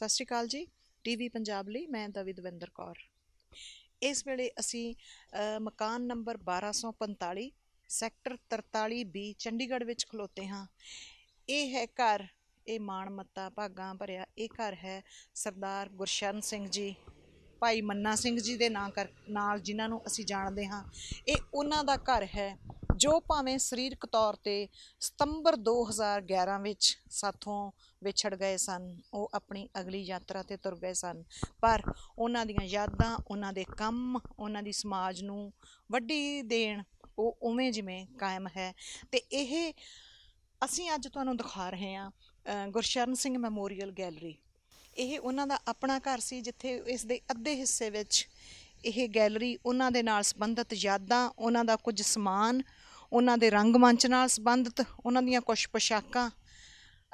ਸਤਿ ਸ਼੍ਰੀ ਅਕਾਲ ਜੀ ਟੀਵੀ ਪੰਜਾਬ ਲਈ ਮੈਂ ਦਵਿ ਦਵਿੰਦਰ ਕੌਰ ਇਸ ਵੇਲੇ ਅਸੀਂ ਮਕਾਨ ਨੰਬਰ 1245 ਸੈਕਟਰ 43 ਬੀ ਚੰਡੀਗੜ੍ਹ ਵਿੱਚ ਖਲੋਤੇ ਹਾਂ ਇਹ ਹੈ ਘਰ ਇਹ ਮੱਤਾ ਭਾਗਾ ਭਰਿਆ ਇਹ ਘਰ ਹੈ ਸਰਦਾਰ ਗੁਰਸ਼ਰਨ ਸਿੰਘ ਜੀ ਭਾਈ ਮੰਨਾ ਸਿੰਘ ਜੀ ਦੇ ਨਾਂ ਕਰ ਨਾਲ ਜਿਨ੍ਹਾਂ ਨੂੰ ਅਸੀਂ ਜਾਣਦੇ ਹਾਂ ਇਹ ਉਹਨਾਂ ਦਾ ਘਰ ਹੈ ਜੋ ਭਾਵੇਂ ਸਰੀਰਕ ਤੌਰ ਤੇ ਸਤੰਬਰ 2011 ਵਿੱਚ ਸਾਥੋਂ ਵਿਛੜ ਗਏ ਸਨ ਉਹ ਆਪਣੀ ਅਗਲੀ ਯਾਤਰਾ ਤੇ ਤੁਰ ਗਏ ਸਨ ਪਰ ਉਹਨਾਂ ਦੀਆਂ ਯਾਦਾਂ ਉਹਨਾਂ ਦੇ ਕੰਮ ਉਹਨਾਂ ਦੀ ਸਮਾਜ ਨੂੰ ਵੱਡੀ ਦੇਣ ਉਹ ਉਵੇਂ ਜਿਵੇਂ ਕਾਇਮ ਹੈ ਤੇ ਇਹ ਅਸੀਂ ਅੱਜ ਤੁਹਾਨੂੰ ਦਿਖਾ ਰਹੇ ਹਾਂ ਗੁਰਸ਼ਰਨ ਸਿੰਘ ਮੈਮੋਰੀਅਲ ਗੈਲਰੀ ਇਹ ਉਹਨਾਂ ਦਾ ਆਪਣਾ ਘਰ ਸੀ ਜਿੱਥੇ ਇਸ ਦੇ ਅੱਧੇ ਹਿੱਸੇ ਵਿੱਚ ਇਹ ਗੈਲਰੀ ਉਹਨਾਂ ਦੇ ਨਾਲ ਸੰਬੰਧਿਤ ਯਾਦਾਂ ਉਹਨਾਂ ਦਾ ਕੁਝ ਸਮਾਨ ਉਹਨਾਂ ਦੇ ਰੰਗਮੰਚ ਨਾਲ ਸੰਬੰਧਿਤ ਉਹਨਾਂ ਦੀਆਂ ਕੁਝ ਪੋਸ਼ਾਕਾਂ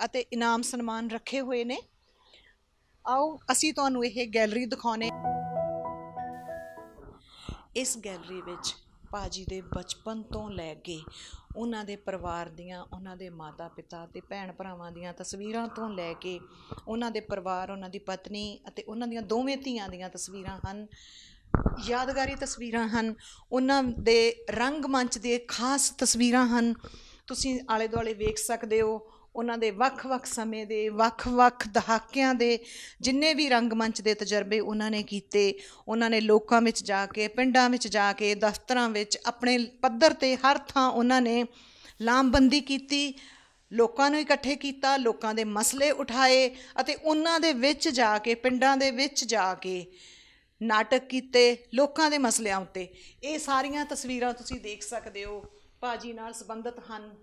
ਅਤੇ ਇਨਾਮ ਸਨਮਾਨ ਰੱਖੇ ਹੋਏ ਨੇ ਆਓ ਅਸੀਂ ਤੁਹਾਨੂੰ ਇਹ ਗੈਲਰੀ ਦਿਖਾਉਨੇ ਇਸ ਗੈਲਰੀ ਵਿੱਚ ਪਾਜੀ ਦੇ ਬਚਪਨ ਤੋਂ ਲੈ ਕੇ ਉਹਨਾਂ ਦੇ ਪਰਿਵਾਰ ਦੀਆਂ ਉਹਨਾਂ ਦੇ ਮਾਤਾ-ਪਿਤਾ ਤੇ ਭੈਣ ਭਰਾਵਾਂ ਦੀਆਂ ਤਸਵੀਰਾਂ ਤੋਂ ਲੈ ਕੇ ਉਹਨਾਂ ਦੇ ਪਰਿਵਾਰ ਉਹਨਾਂ ਦੀ ਪਤਨੀ ਅਤੇ ਉਹਨਾਂ ਦੀਆਂ ਦੋਵੇਂ ਧੀਆਂ ਦੀਆਂ ਤਸਵੀਰਾਂ ਹਨ ਯਾਦਗਾਰੀ ਤਸਵੀਰਾਂ ਹਨ ਉਹਨਾਂ ਦੇ ਮੰਚ ਦੇ ਖਾਸ ਤਸਵੀਰਾਂ ਹਨ ਤੁਸੀਂ ਆਲੇ ਦੁਆਲੇ ਵੇਖ ਸਕਦੇ ਹੋ ਉਹਨਾਂ ਦੇ ਵੱਖ-ਵੱਖ ਸਮੇਂ ਦੇ ਵੱਖ-ਵੱਖ ਦਹਾਕਿਆਂ ਦੇ ਜਿੰਨੇ ਵੀ ਮੰਚ ਦੇ ਤਜਰਬੇ ਉਹਨਾਂ ਨੇ ਕੀਤੇ ਉਹਨਾਂ ਨੇ ਲੋਕਾਂ ਵਿੱਚ ਜਾ ਕੇ ਪਿੰਡਾਂ ਵਿੱਚ ਜਾ ਕੇ ਦਫ਼ਤਰਾਂ ਵਿੱਚ ਆਪਣੇ ਪੱਧਰ ਤੇ ਹਰ ਥਾਂ ਉਹਨਾਂ ਨੇ ਲਾਮਬੰਦੀ ਕੀਤੀ ਲੋਕਾਂ ਨੂੰ ਇਕੱਠੇ ਕੀਤਾ ਲੋਕਾਂ ਦੇ ਮਸਲੇ ਉਠਾਏ ਅਤੇ ਉਹਨਾਂ ਦੇ ਵਿੱਚ ਜਾ ਕੇ ਪਿੰਡਾਂ ਦੇ ਵਿੱਚ ਜਾ ਕੇ ਨਾਟਕ ਕੀਤੇ ਲੋਕਾਂ ਦੇ ਮਸਲਿਆਂ ਉੱਤੇ ਇਹ ਸਾਰੀਆਂ ਤਸਵੀਰਾਂ ਤੁਸੀਂ ਦੇਖ ਸਕਦੇ ਹੋ ਭਾਜੀ ਨਾਲ ਸੰਬੰਧਿਤ ਹਨ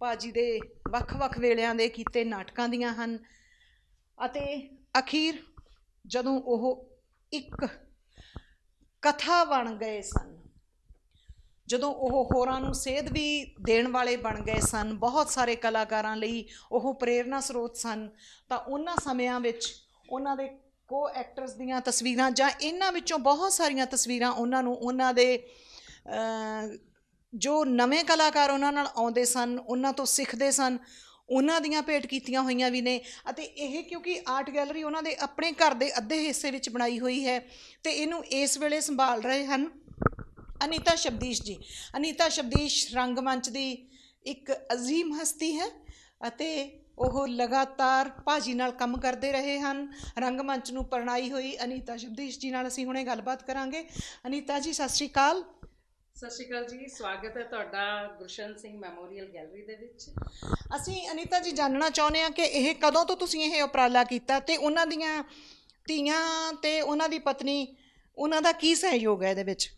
ਭਾਜੀ ਦੇ ਵੱਖ-ਵੱਖ ਵੇਲਿਆਂ ਦੇ ਕੀਤੇ ਨਾਟਕਾਂ ਦੀਆਂ ਹਨ ਅਤੇ ਅਖੀਰ ਜਦੋਂ ਉਹ ਇੱਕ ਕਥਾ ਬਣ ਗਏ ਸਨ ਜਦੋਂ ਉਹ ਹੋਰਾਂ ਨੂੰ ਸੇਧ ਵੀ ਦੇਣ ਵਾਲੇ ਬਣ ਗਏ ਸਨ ਬਹੁਤ ਸਾਰੇ ਕਲਾਕਾਰਾਂ ਲਈ ਉਹ ਪ੍ਰੇਰਣਾ ਸਰੋਤ ਸਨ ਤਾਂ ਉਹਨਾਂ ਸਮਿਆਂ ਵਿੱਚ ਉਹਨਾਂ ਦੇ ਕੋ ਐਕਟਰਸ ਦੀਆਂ ਤਸਵੀਰਾਂ ਜਾਂ ਇਹਨਾਂ ਵਿੱਚੋਂ ਬਹੁਤ ਸਾਰੀਆਂ ਤਸਵੀਰਾਂ ਉਹਨਾਂ ਨੂੰ ਉਹਨਾਂ ਦੇ ਜੋ ਨਵੇਂ ਕਲਾਕਾਰ ਉਹਨਾਂ ਨਾਲ ਆਉਂਦੇ ਸਨ ਉਹਨਾਂ ਤੋਂ ਸਿੱਖਦੇ ਸਨ ਉਹਨਾਂ ਦੀਆਂ ਭੇਟ ਕੀਤੀਆਂ ਹੋਈਆਂ ਵੀ ਨੇ ਅਤੇ ਇਹ ਕਿਉਂਕਿ ਆਰਟ ਗੈਲਰੀ ਉਹਨਾਂ ਦੇ ਆਪਣੇ ਘਰ ਦੇ ਅੱਧੇ ਹਿੱਸੇ ਵਿੱਚ ਬਣਾਈ ਹੋਈ ਹੈ ਤੇ ਇਹਨੂੰ ਇਸ ਵੇਲੇ ਸੰਭਾਲ ਰਹੇ ਹਨ ਅਨੀਤਾ ਸ਼ਬਦੀਸ਼ ਜੀ ਅਨੀਤਾ ਸ਼ਬਦੀਸ਼ ਰੰਗਮੰਚ ਦੀ ਇੱਕ ਅਜ਼ੀਮ ਹਸਤੀ ਹੈ ਅਤੇ ਉਹ ਲਗਾਤਾਰ ਭਾਜੀ ਨਾਲ ਕੰਮ ਕਰਦੇ ਰਹੇ ਹਨ ਮੰਚ ਨੂੰ ਪਰਣਾਈ ਹੋਈ ਅਨੀਤਾ ਸ਼ਬਦੀਸ਼ ਜੀ ਨਾਲ ਅਸੀਂ ਹੁਣੇ ਗੱਲਬਾਤ ਕਰਾਂਗੇ ਅਨੀਤਾ ਜੀ ਸਤਿ ਸ਼੍ਰੀ ਅਕਾਲ ਸਤਿ ਸ਼੍ਰੀ ਅਕਾਲ ਜੀ ਸਵਾਗਤ ਹੈ ਤੁਹਾਡਾ ਗੁਰਸ਼ਨ ਸਿੰਘ ਮੈਮੋਰੀਅਲ ਗੈਲਰੀ ਦੇ ਵਿੱਚ ਅਸੀਂ ਅਨੀਤਾ ਜੀ ਜਾਣਨਾ ਚਾਹੁੰਦੇ ਹਾਂ ਕਿ ਇਹ ਕਦੋਂ ਤੋਂ ਤੁਸੀਂ ਇਹ ਉਪਰਾਲਾ ਕੀਤਾ ਤੇ ਉਹਨਾਂ ਦੀਆਂ ਧੀਆਂ ਤੇ ਉਹਨਾਂ ਦੀ ਪਤਨੀ ਉਹਨਾਂ ਦਾ ਕੀ ਸਹਿਯੋਗ ਹੈ ਇਹਦੇ ਵਿੱਚ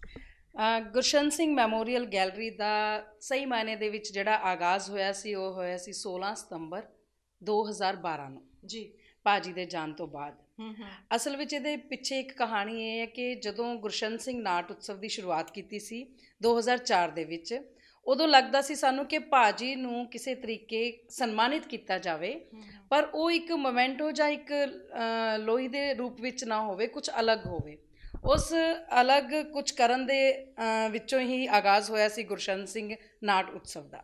ਗੁਰਸ਼ਨ ਸਿੰਘ ਮੈਮੋਰੀਅਲ ਗੈਲਰੀ ਦਾ ਸਹੀ ਮਾਇਨੇ ਦੇ ਵਿੱਚ ਜਿਹੜਾ ਆਗਾਜ਼ ਹੋਇਆ ਸੀ ਉਹ ਹੋਇਆ ਸੀ 16 ਸਤੰਬਰ 2012 ਨੂੰ ਜੀ ਬਾਜੀ ਦੇ ਜਾਣ ਤੋਂ ਬਾਅਦ ਅਸਲ ਵਿੱਚ ਇਹਦੇ ਪਿੱਛੇ ਇੱਕ ਕਹਾਣੀ ਇਹ ਹੈ ਕਿ ਜਦੋਂ ਗੁਰਸ਼ਨ ਸਿੰਘ ਨਾਟ ਉਤਸਵ ਦੀ ਸ਼ੁਰੂਆਤ ਕੀਤੀ ਸੀ 2004 ਦੇ ਵਿੱਚ ਉਦੋਂ ਲੱਗਦਾ ਸੀ ਸਾਨੂੰ ਕਿ ਭਾਜੀ ਨੂੰ ਕਿਸੇ ਤਰੀਕੇ ਸਨਮਾਨਿਤ ਕੀਤਾ ਜਾਵੇ ਪਰ ਉਹ ਇੱਕ ਮੋਮੈਂਟੋ ਜਾਂ ਇੱਕ ਲੋਹੀ ਦੇ ਰੂਪ ਵਿੱਚ ਨਾ ਹੋਵੇ ਕੁਝ ਅਲੱਗ ਹੋਵੇ ਉਸ ਅਲੱਗ ਕੁਝ ਕਰਨ ਦੇ ਵਿੱਚੋਂ ਹੀ ਆਗਾਜ਼ ਹੋਇਆ ਸੀ ਗੁਰਸ਼ਨ ਸਿੰਘ ਨਾਟ ਉਤਸਵ ਦਾ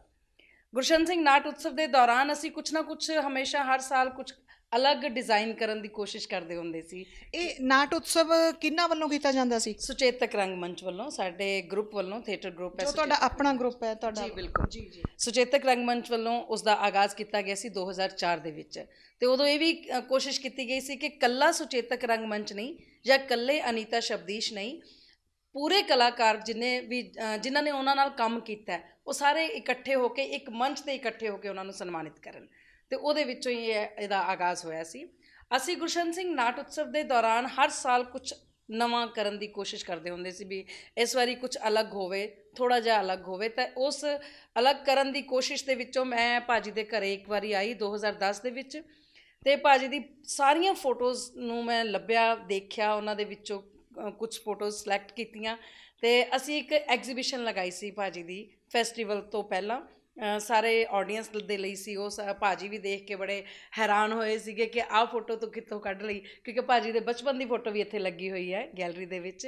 ਗੁਰਸ਼ਨ ਸਿੰਘ ਨਾਟ ਉਤਸਵ ਦੇ ਦੌਰਾਨ ਅਸੀਂ ਕੁਛ ਨਾ ਕੁਛ ਹਮੇਸ਼ਾ ਹਰ ਸਾਲ ਕੁਛ ਅਲੱਗ ਡਿਜ਼ਾਈਨ ਕਰਨ ਦੀ ਕੋਸ਼ਿਸ਼ ਕਰਦੇ ਹੁੰਦੇ ਸੀ ਇਹ ਨਾਟ ਉਤਸਵ ਕਿੰਨਾ ਵੱਲੋਂ ਕੀਤਾ ਜਾਂਦਾ ਸੀ ਸੁਚੇਤਕ ਰੰਗ ਮੰਚ ਵੱਲੋਂ ਸਾਡੇ ਗਰੁੱਪ ਵੱਲੋਂ ਥੀਏਟਰ ਗਰੁੱਪ ਹੈ ਜੋ ਤੁਹਾਡਾ ਆਪਣਾ ਗਰੁੱਪ ਹੈ ਤੁਹਾਡਾ ਜੀ ਬਿਲਕੁਲ ਜੀ ਜੀ ਸੁਚੇਤਕ ਰੰਗ ਮੰਚ ਵੱਲੋਂ ਉਸ ਦਾ ਆਗਾਜ਼ ਕੀਤਾ ਗਿਆ ਸੀ 2004 ਦੇ ਵਿੱਚ ਤੇ ਉਦੋਂ ਇਹ ਵੀ ਕੋਸ਼ਿਸ਼ ਕੀਤੀ ਗਈ ਸੀ ਕਿ ਕੱਲਾ ਸੁਚੇਤਕ ਰੰਗ ਮੰਚ ਨਹੀਂ ਜਾਂ ਕੱਲੇ ਅਨੀਤਾ ਸ਼ਬਦੀਸ਼ ਨਹੀਂ ਪੂਰੇ ਕਲਾਕਾਰ ਜਿਨੇ ਵੀ ਜਿਨ੍ਹਾਂ ਨੇ ਉਹਨਾਂ ਨਾਲ ਕੰਮ ਕੀਤਾ ਉਹ ਸਾਰੇ ਇਕੱਠੇ ਹੋ ਕੇ ਇੱਕ ਮੰਚ ਤੇ ਇਕੱਠੇ ਹੋ ਕੇ ਉਹਨਾਂ ਨੂੰ ਸਨਮਾਨਿਤ ਕਰਨ ਤੇ ਉਹਦੇ ਵਿੱਚੋਂ ਹੀ ਇਹਦਾ ਆਗਾਜ਼ ਹੋਇਆ ਸੀ ਅਸੀਂ ਗੁਰਸ਼ਨ ਸਿੰਘ ਨਾਟ ਉਤਸਵ ਦੇ ਦੌਰਾਨ ਹਰ ਸਾਲ ਕੁਝ ਨਵਾਂ ਕਰਨ ਦੀ ਕੋਸ਼ਿਸ਼ ਕਰਦੇ ਹੁੰਦੇ ਸੀ ਵੀ ਇਸ ਵਾਰੀ ਕੁਝ ਅਲੱਗ ਹੋਵੇ ਥੋੜਾ ਜਿਹਾ ਅਲੱਗ ਹੋਵੇ ਤਾਂ ਉਸ ਅਲੱਗ ਕਰਨ ਦੀ ਕੋਸ਼ਿਸ਼ ਦੇ ਵਿੱਚੋਂ ਮੈਂ ਭਾਜੀ ਦੇ ਘਰੇ ਇੱਕ ਵਾਰੀ ਆਈ 2010 ਦੇ ਵਿੱਚ ਤੇ ਭਾਜੀ ਦੀ ਸਾਰੀਆਂ ਫੋਟੋਜ਼ ਨੂੰ ਮੈਂ ਲੱਭਿਆ ਦੇਖਿਆ ਉਹਨਾਂ ਦੇ ਵਿੱਚੋਂ ਕੁਝ ਫੋਟੋਜ਼ ਸਿਲੈਕਟ ਕੀਤੀਆਂ ਤੇ ਅਸੀਂ ਇੱਕ ਐਗਜ਼ੀਬਿਸ਼ਨ ਲਗਾਈ ਸੀ ਭਾਜੀ ਦੀ ਫੈਸਟੀਵਲ ਤੋਂ ਪਹਿਲਾਂ ਸਾਰੇ ਆਡੀਅנס ਦੇ ਲਈ ਸੀ ਉਹ ਭਾਜੀ ਵੀ ਦੇਖ ਕੇ ਬੜੇ ਹੈਰਾਨ ਹੋਏ ਸੀਗੇ ਕਿ ਆਹ ਫੋਟੋ ਤੋਂ ਕਿੱਥੋਂ ਕੱਢ ਲਈ ਕਿਉਂਕਿ ਭਾਜੀ ਦੇ ਬਚਪਨ ਦੀ ਫੋਟੋ ਵੀ ਇੱਥੇ ਲੱਗੀ ਹੋਈ ਹੈ ਗੈਲਰੀ ਦੇ ਵਿੱਚ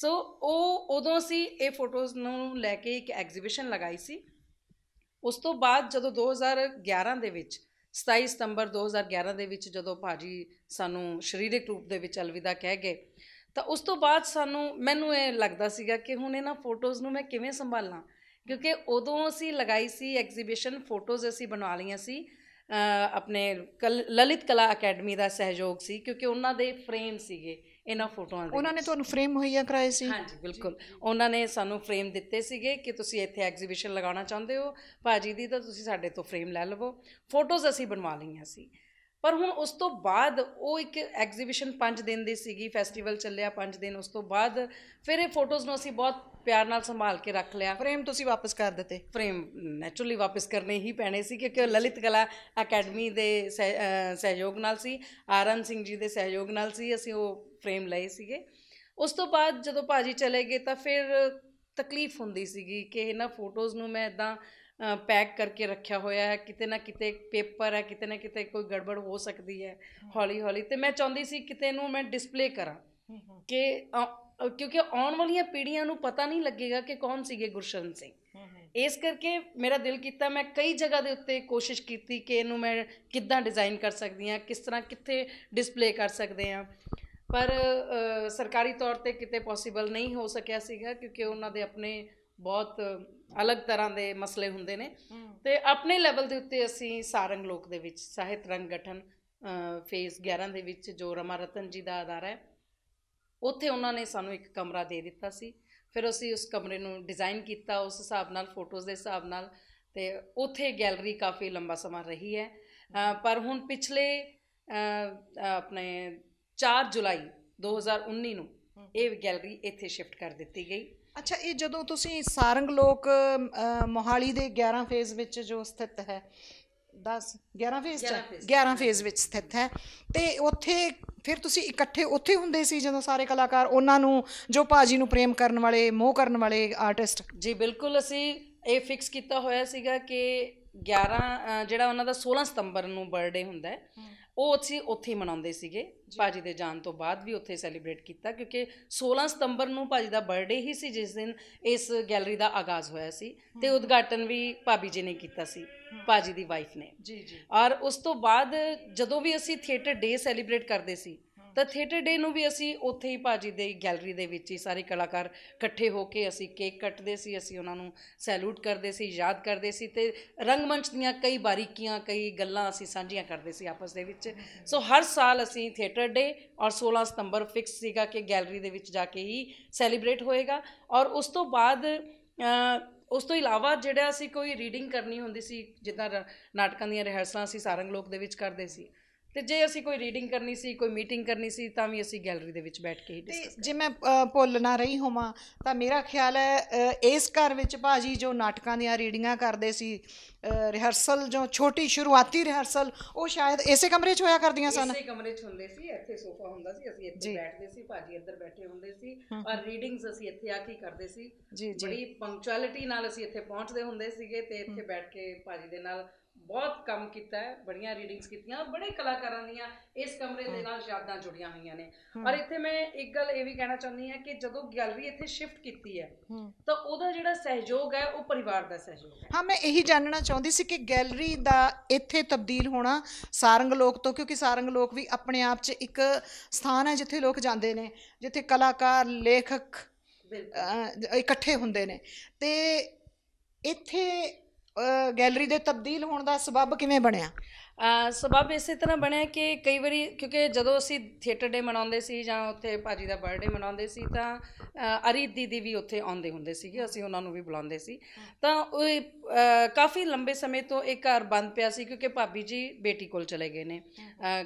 ਸੋ ਉਹ ਉਦੋਂ ਅਸੀਂ ਇਹ ਫੋਟੋਜ਼ ਨੂੰ ਲੈ ਕੇ ਇੱਕ ਐਗਜ਼ੀਬਿਸ਼ਨ ਲਗਾਈ ਸੀ ਉਸ ਤੋਂ ਬਾਅਦ ਜਦੋਂ 2011 ਦੇ ਵਿੱਚ 27 ਸਤੰਬਰ 2011 ਦੇ ਵਿੱਚ ਜਦੋਂ ਭਾਜੀ ਸਾਨੂੰ ਸਰੀਰਕ ਰੂਪ ਦੇ ਵਿੱਚ ਅਲਵਿਦਾ ਕਹਿ ਗਏ ਤਾਂ ਉਸ ਤੋਂ ਬਾਅਦ ਸਾਨੂੰ ਮੈਨੂੰ ਇਹ ਲੱਗਦਾ ਸੀਗਾ ਕਿ ਹੁਣ ਇਹਨਾਂ ਫੋਟੋਜ਼ ਨੂੰ ਮੈਂ ਕਿਵੇਂ ਸੰਭਾਲਾਂ ਕਿਉਂਕਿ ਉਦੋਂ ਅਸੀਂ ਲਗਾਈ ਸੀ ਐਗਜ਼ੀਬਿਸ਼ਨ ਫੋਟੋਜ਼ ਅਸੀਂ ਬਣਾ ਲਈਆਂ ਸੀ ਆਪਣੇ ਲਲਿਤ ਕਲਾ ਅਕੈਡਮੀ ਦਾ ਸਹਿਯੋਗ ਸੀ ਕਿਉਂਕਿ ਉਹਨਾਂ ਦੇ ਫਰੇਮ ਸੀਗੇ ਇਹਨਾਂ ਫੋਟੋਆਂ ਦੇ ਉਹਨਾਂ ਨੇ ਤੁਹਾਨੂੰ ਫਰੇਮ ਮੁਹੱਈਆ ਕਰਾਏ ਸੀ ਹਾਂਜੀ ਬਿਲਕੁਲ ਉਹਨਾਂ ਨੇ ਸਾਨੂੰ ਫਰੇਮ ਦਿੱਤੇ ਸੀਗੇ ਕਿ ਤੁਸੀਂ ਇੱਥੇ ਐਗਜ਼ੀਬਿਸ਼ਨ ਲਗਾਉਣਾ ਚਾਹੁੰਦੇ ਹੋ ਭਾਜੀ ਦੀ ਤਾਂ ਤੁਸੀਂ ਸਾਡੇ ਤੋਂ ਫਰੇਮ ਲੈ ਲਵੋ ਫੋਟੋਜ਼ ਅਸੀਂ ਬਣਵਾ ਲਈਆਂ ਸੀ ਪਰ ਹੁਣ ਉਸ ਤੋਂ ਬਾਅਦ ਉਹ ਇੱਕ ਐਗਜ਼ੀਬਿਸ਼ਨ 5 ਦਿਨ ਦੀ ਸੀਗੀ ਫੈਸਟੀਵਲ ਚੱਲਿਆ 5 ਦਿਨ ਉਸ ਤੋਂ ਬਾਅਦ ਫਿਰ ਇਹ ਫੋਟੋਜ਼ ਨੂੰ ਅਸੀਂ ਬਹੁਤ ਪਿਆਰ ਨਾਲ ਸੰਭਾਲ ਕੇ ਰੱਖ ਲਿਆ ਫਰੇਮ ਤੁਸੀਂ ਵਾਪਸ ਕਰ ਦਿੱਤੇ ਫਰੇਮ ਨੇਚਰਲੀ ਵਾਪਸ ਕਰਨੇ ਹੀ ਪੈਣੇ ਸੀ ਕਿਉਂਕਿ ਲਲਿਤ ਕਲਾ ਅਕੈਡਮੀ ਦੇ ਸਹਿਯੋਗ ਨਾਲ ਸੀ ਆਰਨ ਸਿੰਘ ਜੀ ਦੇ ਸਹਿਯੋਗ ਨਾਲ ਸੀ ਅਸੀਂ ਉਹ ਫਰੇਮ ਲਏ ਸੀਗੇ ਉਸ ਤੋਂ ਬਾਅਦ ਜਦੋਂ ਭਾਜੀ ਚਲੇ ਗਏ ਤਾਂ ਫਿਰ ਤਕਲੀਫ ਹੁੰਦੀ ਸੀਗੀ ਕਿ ਇਹਨਾਂ ਫੋਟੋਜ਼ ਨੂੰ ਮੈਂ ਇਦਾਂ ਪੈਕ ਕਰਕੇ ਰੱਖਿਆ ਹੋਇਆ ਹੈ ਕਿਤੇ ਨਾ ਕਿਤੇ ਪੇਪਰ ਹੈ ਕਿਤੇ ਨਾ ਕਿਤੇ ਕੋਈ ਗੜਬੜ ਹੋ ਸਕਦੀ ਹੈ ਹੌਲੀ ਹੌਲੀ ਤੇ ਮੈਂ ਚਾਹੁੰਦੀ ਸੀ ਕਿਤੇ ਨੂੰ ਮੈਂ ਡਿਸਪਲੇ ਕਰਾਂ ਕਿ ਕਿਉਂਕਿ ਆਉਣ ਵਾਲੀਆਂ ਪੀੜ੍ਹੀਆਂ ਨੂੰ ਪਤਾ ਨਹੀਂ ਲੱਗੇਗਾ ਕਿ ਕੌਣ ਸੀਗੇ ਗੁਰਸ਼ਰਨ ਸਿੰਘ ਇਸ ਕਰਕੇ ਮੇਰਾ ਦਿਲ ਕੀਤਾ ਮੈਂ ਕਈ ਜਗ੍ਹਾ ਦੇ ਉੱਤੇ ਕੋਸ਼ਿਸ਼ ਕੀਤੀ ਕਿ ਇਹਨੂੰ ਮੈਂ ਕਿੱਦਾਂ ਡਿਜ਼ਾਈਨ ਕਰ ਸਕਦੀ ਹਾਂ ਕਿਸ ਤਰ੍ਹਾਂ ਕਿੱਥੇ ਡਿਸਪਲੇ ਕਰ ਸਕਦੇ ਹਾਂ ਪਰ ਸਰਕਾਰੀ ਤੌਰ ਤੇ ਕਿਤੇ ਪੋਸੀਬਲ ਨਹੀਂ ਹੋ ਸਕਿਆ ਸੀਗਾ ਕਿਉਂਕਿ ਉਹਨਾਂ ਦੇ ਆਪਣੇ ਬਹੁਤ ਅਲੱਗ ਤਰ੍ਹਾਂ ਦੇ ਮਸਲੇ ਹੁੰਦੇ ਨੇ ਤੇ ਆਪਣੇ ਲੈਵਲ ਦੇ ਉੱਤੇ ਅਸੀਂ ਸਾਰੰਗ ਲੋਕ ਦੇ ਵਿੱਚ ਸਾਹਿਤ ਰੰਗ ਗਠਨ ਫੇਸ 11 ਦੇ ਵਿੱਚ ਜੋ ਰਮਾ ਰਤਨ ਜੀ ਦਾ ਆਧਾਰ ਹੈ ਉੱਥੇ ਉਹਨਾਂ ਨੇ ਸਾਨੂੰ ਇੱਕ ਕਮਰਾ ਦੇ ਦਿੱਤਾ ਸੀ ਫਿਰ ਅਸੀਂ ਉਸ ਕਮਰੇ ਨੂੰ ਡਿਜ਼ਾਈਨ ਕੀਤਾ ਉਸ ਹਿਸਾਬ ਨਾਲ ਫੋਟੋਜ਼ ਦੇ ਹਿਸਾਬ ਨਾਲ ਤੇ ਉੱਥੇ ਗੈਲਰੀ ਕਾਫੀ ਲੰਬਾ ਸਮਾਂ ਰਹੀ ਹੈ ਪਰ ਹੁਣ ਪਿਛਲੇ ਆਪਣੇ 4 ਜੁਲਾਈ 2019 ਨੂੰ ਇਹ ਗੈਲਰੀ ਇੱਥੇ ਸ਼ਿਫਟ ਕਰ ਦਿੱਤੀ ਗਈ ਅੱਛਾ ਇਹ ਜਦੋਂ ਤੁਸੀਂ ਸਾਰੰਗ ਲੋਕ ਮੋਹਾਲੀ ਦੇ 11 ਫੇਜ਼ ਵਿੱਚ ਜੋ ਸਥਿਤ ਹੈ 10 11 ਫੇਜ਼ 11 ਫੇਜ਼ ਵਿੱਚ ਸਥਿਤ ਹੈ ਤੇ ਉੱਥੇ ਫਿਰ ਤੁਸੀਂ ਇਕੱਠੇ ਉੱਥੇ ਹੁੰਦੇ ਸੀ ਜਦੋਂ ਸਾਰੇ ਕਲਾਕਾਰ ਉਹਨਾਂ ਨੂੰ ਜੋ ਭਾਜੀ ਨੂੰ ਪ੍ਰੇਮ ਕਰਨ ਵਾਲੇ ਮੋਹ ਕਰਨ ਵਾਲੇ ਆਰਟਿਸਟ ਜੀ ਬਿਲਕੁਲ ਅਸੀਂ ਇਹ ਫਿਕਸ ਕੀਤਾ ਹੋਇਆ ਸੀਗਾ ਕਿ 11 ਜਿਹੜਾ ਉਹਨਾਂ ਦਾ 16 ਸਤੰਬਰ ਨੂੰ ਬਰਥਡੇ ਹੁੰਦਾ ਉਹ ਅਸੀਂ ਉੱਥੇ ਹੀ ਮਨਾਉਂਦੇ ਸੀਗੇ ਭਾਜੀ ਦੇ ਜਾਣ ਤੋਂ ਬਾਅਦ ਵੀ ਉੱਥੇ ਸੈਲੀਬ੍ਰੇਟ ਕੀਤਾ ਕਿਉਂਕਿ 16 ਸਤੰਬਰ ਨੂੰ ਭਾਜੀ ਦਾ ਬਰਥਡੇ ਹੀ ਸੀ ਜਿਸ ਦਿਨ ਇਸ ਗੈਲਰੀ ਦਾ ਆਗਾਜ਼ ਹੋਇਆ ਸੀ ਤੇ ਉਦਘਾਟਨ ਵੀ ਭਾਬੀ ਜੀ ਨੇ ਕੀਤਾ ਸੀ ਭਾਜੀ ਦੀ ਵਾਈਫ ਨੇ ਜੀ ਜੀ ਔਰ ਉਸ ਤੋਂ ਬਾਅਦ ਜਦੋਂ ਵੀ ਅਸੀਂ ਥੀਏਟਰ ਡੇ ਸੈਲੀਬ੍ਰੇਟ ਕਰਦੇ ਸੀ ਤਾਂ ਥੀਏਟਰ ਡੇ ਨੂੰ ਵੀ ਅਸੀਂ ਉੱਥੇ ਹੀ ਭਾਜੀ ਦੇ ਗੈਲਰੀ ਦੇ ਵਿੱਚ ਹੀ ਸਾਰੇ ਕਲਾਕਾਰ ਇਕੱਠੇ ਹੋ ਕੇ ਅਸੀਂ ਕੇਕ ਕੱਟਦੇ ਸੀ ਅਸੀਂ ਉਹਨਾਂ ਨੂੰ ਸੈਲੂਟ ਕਰਦੇ ਸੀ ਯਾਦ ਕਰਦੇ ਸੀ ਤੇ ਰੰਗਮੰਚ ਦੀਆਂ ਕਈ ਬਾਰੀਕੀਆਂ ਕਈ ਗੱਲਾਂ ਅਸੀਂ ਸਾਂਝੀਆਂ ਕਰਦੇ ਸੀ ਆਪਸ ਦੇ ਵਿੱਚ ਸੋ ਹਰ ਸਾਲ ਅਸੀਂ ਥੀਏਟਰ ਡੇ ਔਰ 16 ਸਤੰਬਰ ਫਿਕਸ ਸੀਗਾ ਕਿ ਗੈਲਰੀ ਦੇ ਵਿੱਚ ਜਾ ਕੇ ਹੀ ਸੈਲੀਬ੍ਰੇਟ ਹੋਏਗਾ ਔਰ ਉਸ ਤੋਂ ਬਾਅਦ ਉਸ ਤੋਂ ਇਲਾਵਾ ਜਿਹੜਾ ਅਸੀਂ ਕੋਈ ਰੀਡਿੰਗ ਕਰਨੀ ਹੁੰਦੀ ਸੀ ਜਿੱਦਾਂ ਨਾਟਕਾਂ ਦੀਆਂ ਰਿਹਰਸਲਾਂ ਅਸੀਂ ਸਾਰੰਗ ਲੋਕ ਦੇ ਵਿੱਚ ਕਰਦੇ ਸੀ ਤੇ ਜੇ ਅਸੀਂ ਕੋਈ ਰੀਡਿੰਗ ਕਰਨੀ ਸੀ ਕੋਈ ਮੀਟਿੰਗ ਕਰਨੀ ਸੀ ਤਾਂ ਵੀ ਅਸੀਂ ਗੈਲਰੀ ਦੇ ਵਿੱਚ ਬੈਠ ਕੇ ਹੀ ਡਿਸਕਸ ਜੇ ਮੈਂ ਭੁੱਲ ਨਾ ਰਹੀ ਹੋਵਾਂ ਤਾਂ ਮੇਰਾ ਖਿਆਲ ਹੈ ਇਸ ਘਰ ਵਿੱਚ ਭਾਜੀ ਜੋ ਨਾਟਕਾਂ ਦੀਆਂ ਰੀਡਿੰਗਾਂ ਕਰਦੇ ਸੀ ਰਿਹਰਸਲ ਜੋ ਛੋਟੀ ਸ਼ੁਰੂਆਤੀ ਰਿਹਰਸਲ ਉਹ ਸ਼ਾਇਦ ਇਸੇ ਕਮਰੇ 'ਚ ਹੋਇਆ ਕਰਦੀਆਂ ਸਨ ਇਸੇ ਕਮਰੇ 'ਚ ਹੁੰਦੇ ਸੀ ਇੱਥੇ ਸੋਫਾ ਹੁੰਦਾ ਸੀ ਅਸੀਂ ਇੱਥੇ ਬੈਠਦੇ ਸੀ ਭਾਜੀ ਇੱਧਰ ਬੈਠੇ ਹੁੰਦੇ ਸੀ ਔਰ ਰੀਡਿੰਗਸ ਅਸੀਂ ਇੱਥੇ ਆ ਕੇ ਕਰਦੇ ਸੀ ਬੜੀ ਪੰਕਚੁਅਲਿਟੀ ਨਾਲ ਅਸੀਂ ਇੱਥੇ ਪਹੁੰਚਦੇ ਹੁੰਦੇ ਸੀਗੇ ਤੇ ਇੱਥੇ ਬੈਠ ਕੇ ਭਾਜੀ ਦੇ ਨਾਲ ਬਹੁਤ ਕੰਮ ਕੀਤਾ ਹੈ ਬੜੀਆਂ ਰੀਡਿੰਗਸ ਕੀਤੀਆਂ ਬੜੇ ਕਲਾਕਾਰਾਂ ਦੀਆਂ ਇਸ ਕਮਰੇ ਦੇ ਨਾਲ ਯਾਦਾਂ ਜੁੜੀਆਂ ਹੋਈਆਂ ਨੇ ਔਰ ਇੱਥੇ ਮੈਂ ਇੱਕ ਗੱਲ ਇਹ ਵੀ ਕਹਿਣਾ ਚਾਹੁੰਦੀ ਹਾਂ ਕਿ ਜਦੋਂ ਗੈਲਰੀ ਇੱਥੇ ਸ਼ਿਫਟ ਕੀਤੀ ਹੈ ਤਾਂ ਉਹਦਾ ਜਿਹੜਾ ਸਹਿਯੋਗ ਹੈ ਉਹ ਪਰਿਵਾਰ ਦਾ ਸਹਿਯੋਗ ਹੈ ਹਾਂ ਮੈਂ ਇਹੀ ਜਾਣਨਾ ਚਾਹੁੰਦੀ ਸੀ ਕਿ ਗੈਲਰੀ ਦਾ ਇੱਥੇ ਤਬਦੀਲ ਹੋਣਾ ਸਾਰੰਗ ਲੋਕ ਤੋਂ ਕਿਉਂਕਿ ਸਾਰੰਗ ਲੋਕ ਵੀ ਆਪਣੇ ਆਪ 'ਚ ਇੱਕ ਸਥਾਨ ਹੈ ਜਿੱਥੇ ਲੋਕ ਜਾਂਦੇ ਨੇ ਜਿੱਥੇ ਕਲਾਕਾਰ ਲੇਖਕ ਇਕੱਠੇ ਹੁੰਦੇ ਨੇ ਤੇ ਇੱਥੇ ਗੈਲਰੀ ਦੇ ਤਬਦੀਲ ਹੋਣ ਦਾ ਸਬਬ ਕਿਵੇਂ ਬਣਿਆ ਸਬਬ ਇਸੇ ਤਰ੍ਹਾਂ ਬਣਿਆ ਕਿ ਕਈ ਵਾਰੀ ਕਿਉਂਕਿ ਜਦੋਂ ਅਸੀਂ ਥੀਏਟਰ ਡੇ ਮਨਾਉਂਦੇ ਸੀ ਜਾਂ ਉੱਥੇ ਭਾਜੀ ਦਾ ਬਰਥਡੇ ਮਨਾਉਂਦੇ ਸੀ ਤਾਂ ਅਰੀਤ ਦੀਦੀ ਵੀ ਉੱਥੇ ਆਉਂਦੇ ਹੁੰਦੇ ਸੀਗੇ ਅਸੀਂ ਉਹਨਾਂ ਨੂੰ ਵੀ ਬੁਲਾਉਂਦੇ ਸੀ ਤਾਂ ਉਹ ਕਾਫੀ ਲੰਬੇ ਸਮੇਂ ਤੋਂ ਇੱਕ ਘਰ ਬੰਦ ਪਿਆ ਸੀ ਕਿਉਂਕਿ ਭਾਬੀ ਜੀ ਬੇਟੀ ਕੋਲ ਚਲੇ ਗਏ ਨੇ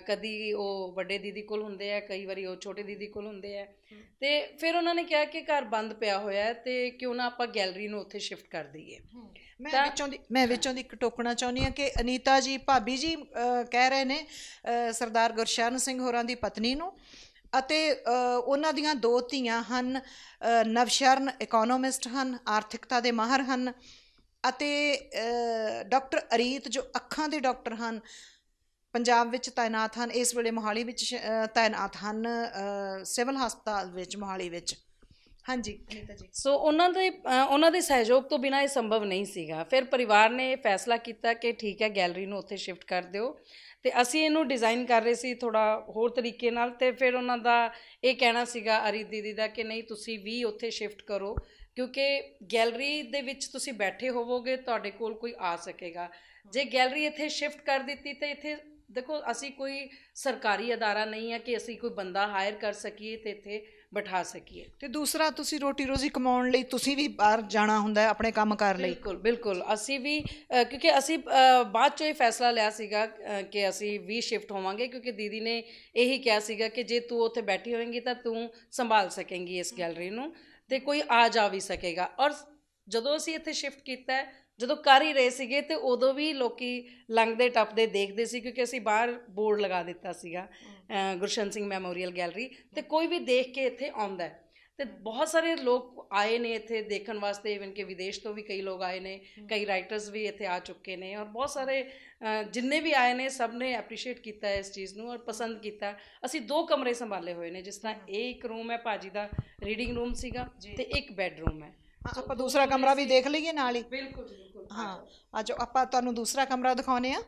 ਕਦੀ ਉਹ ਵੱਡੇ ਦੀਦੀ ਕੋਲ ਹੁੰਦੇ ਆ ਕਈ ਵਾਰੀ ਉਹ ਛੋਟੇ ਦੀਦੀ ਕੋਲ ਹੁੰਦੇ ਆ ਤੇ ਫਿਰ ਉਹਨਾਂ ਨੇ ਕਿਹਾ ਕਿ ਘਰ ਬੰਦ ਪਿਆ ਹੋਇਆ ਤੇ ਕਿਉਂ ਨਾ ਆਪਾਂ ਗੈਲਰੀ ਨੂੰ ਉੱਥੇ ਸ਼ਿਫਟ ਕਰ ਦਈਏ ਮੈਂ ਵਿੱਚੋਂ ਦੀ ਮੈਂ ਵਿੱਚੋਂ ਦੀ ਇੱਕ ਟੋਕਣਾ ਚਾਹੁੰਦੀ ਆ ਕਿ ਅਨੀਤਾ ਜੀ ਭਾਬੀ ਜੀ ਕਹਿ ਰਹੇ ਨੇ ਸਰਦਾਰ ਗੁਰਸ਼ਰਨ ਸਿੰਘ ਹੋਰਾਂ ਦੀ ਪਤਨੀ ਨੂੰ ਅਤੇ ਉਹਨਾਂ ਦੀਆਂ ਦੋ ਧੀਆਂ ਹਨ ਨਵਸ਼ਰਨ ਇਕਨੋਮਿਸਟ ਹਨ ਆਰਥਿਕਤਾ ਦੇ ਮਾਹਰ ਹਨ ਅਤੇ ਡਾਕਟਰ ਅਰੀਤ ਜੋ ਅੱਖਾਂ ਦੇ ਡਾਕਟਰ ਹਨ ਪੰਜਾਬ ਵਿੱਚ ਤਾਇਨਾਤ ਹਨ ਇਸ ਵੇਲੇ ਮੋਹਾਲੀ ਵਿੱਚ ਤਾਇਨਾਤ ਹਨ ਸਿਵਲ ਹਸਪਤਾਲ ਵਿੱਚ ਮੋਹਾਲੀ ਵਿੱਚ ਹਾਂਜੀ ਅਨੀਤਾ ਜੀ ਸੋ ਉਹਨਾਂ ਦੇ ਉਹਨਾਂ ਦੇ ਸਹਿਯੋਗ ਤੋਂ ਬਿਨਾ ਇਹ ਸੰਭਵ ਨਹੀਂ ਸੀਗਾ ਫਿਰ ਪਰਿਵਾਰ ਨੇ ਇਹ ਫੈਸਲਾ ਕੀਤਾ ਕਿ ਠੀਕ ਹੈ ਗੈਲਰੀ ਨੂੰ ਉੱਥੇ ਸ਼ਿਫਟ ਕਰ ਦਿਓ ਤੇ ਅਸੀਂ ਇਹਨੂੰ ਡਿਜ਼ਾਈਨ ਕਰ ਰਹੇ ਸੀ ਥੋੜਾ ਹੋਰ ਤਰੀਕੇ ਨਾਲ ਤੇ ਫਿਰ ਉਹਨਾਂ ਦਾ ਇਹ ਕਹਿਣਾ ਸੀਗਾ ਅਰੀ ਦੀਦੀ ਦਾ ਕਿ ਨਹੀਂ ਤੁਸੀਂ ਵੀ ਉੱਥੇ ਸ਼ਿਫਟ ਕਰੋ ਕਿਉਂਕਿ ਗੈਲਰੀ ਦੇ ਵਿੱਚ ਤੁਸੀਂ ਬੈਠੇ ਹੋਵੋਗੇ ਤੁਹਾਡੇ ਕੋਲ ਕੋਈ ਆ ਸਕੇਗਾ ਜੇ ਗੈਲਰੀ ਇੱਥੇ ਸ਼ਿਫਟ ਕਰ ਦਿੱਤੀ ਤੇ ਇੱਥੇ ਦੇਖੋ ਅਸੀਂ ਕੋਈ ਸਰਕਾਰੀ ਅਦਾਰਾ ਨਹੀਂ ਹੈ ਕਿ ਅਸੀਂ ਕੋਈ ਬੰਦਾ ਹਾਇਰ ਕਰ ਸਕੀਏ ਤੇ ਇੱਥੇ ਬਿਠਾ ਸਕੀਏ ਤੇ ਦੂਸਰਾ ਤੁਸੀਂ ਰੋਟੀ ਰੋਜ਼ੀ ਕਮਾਉਣ ਲਈ ਤੁਸੀਂ ਵੀ ਬਾਹਰ ਜਾਣਾ ਹੁੰਦਾ ਹੈ ਆਪਣੇ ਕੰਮ ਕਰ ਲਈ ਬਿਲਕੁਲ ਬਿਲਕੁਲ ਅਸੀਂ ਵੀ ਕਿਉਂਕਿ ਅਸੀਂ ਬਾਅਦ ਚੋਂ ਇਹ ਫੈਸਲਾ ਲਿਆ ਸੀਗਾ ਕਿ ਅਸੀਂ ਵੀ ਸ਼ਿਫਟ ਹੋਵਾਂਗੇ ਕਿਉਂਕਿ ਦੀਦੀ ਨੇ ਇਹੀ ਕਿਹਾ ਸੀਗਾ ਕਿ ਜੇ ਤੂੰ ਉੱਥੇ ਬੈਠੀ ਹੋਵੇਂਗੀ ਤਾਂ ਤੂੰ ਸੰਭਾਲ ਸਕੇਂਗੀ ਇਸ ਗੈਲਰੀ ਨੂੰ ਤੇ ਕੋਈ ਆ ਜਾ ਵੀ ਸਕੇਗਾ ਔਰ ਜਦੋਂ ਅਸੀਂ ਇੱਥੇ ਸ਼ਿਫਟ ਕੀਤਾ ਜਦੋਂ ਕਰ ਹੀ ਰਹੇ ਸੀਗੇ ਤੇ ਉਦੋਂ ਵੀ ਲੋਕੀ ਲੰਘਦੇ ਟੱਪਦੇ ਦੇਖਦੇ ਸੀ ਕਿਉਂਕਿ ਅਸੀਂ ਬਾਹਰ ਬੋਰਡ ਲਗਾ ਦਿੱਤਾ ਸੀਗਾ ਗੁਰਸ਼ਨ ਸਿੰਘ ਮੈਮੋਰੀਅਲ ਗੈਲਰੀ ਤੇ ਕੋਈ ਵੀ ਦੇਖ ਕੇ ਇੱਥੇ ਆਉਂਦਾ ਤੇ ਬਹੁਤ ਸਾਰੇ ਲੋਕ ਆਏ ਨੇ ਇੱਥੇ ਦੇਖਣ ਵਾਸਤੇ ਇਵਨ ਕਿ ਵਿਦੇਸ਼ ਤੋਂ ਵੀ ਕਈ ਲੋਕ ਆਏ ਨੇ ਕਈ ਰਾਈਟਰਸ ਵੀ ਇੱਥੇ ਆ ਚੁੱਕੇ ਨੇ ਔਰ ਬਹੁਤ ਸਾਰੇ ਜਿੰਨੇ ਵੀ ਆਏ ਨੇ ਸਭ ਨੇ ਐਪਰੀਸ਼ੀਏਟ ਕੀਤਾ ਇਸ ਚੀਜ਼ ਨੂੰ ਔਰ ਪਸੰਦ ਕੀਤਾ ਅਸੀਂ ਦੋ ਕਮਰੇ ਸੰਭਾਲੇ ਹੋਏ ਨੇ ਜਿਸ ਤਰ੍ਹਾਂ ਇੱਕ ਰੂਮ ਹੈ ਭਾਜੀ ਦਾ ਰੀਡਿੰਗ ਰੂਮ ਸੀਗਾ ਤੇ ਇੱਕ ਬੈੱਡਰੂਮ ਹੈ ਆਪਾਂ ਦੂਸਰਾ ਕਮਰਾ ਵੀ ਦੇਖ ਲਈਏ ਨਾਲ ਹੀ ਬਿਲਕੁਲ ਬਿਲਕੁਲ ਹਾਂ ਆਜੋ ਆਪਾਂ ਤੁਹਾਨੂੰ ਦੂਸਰਾ ਕਮਰਾ ਦਿਖਾਉਨੇ ਆ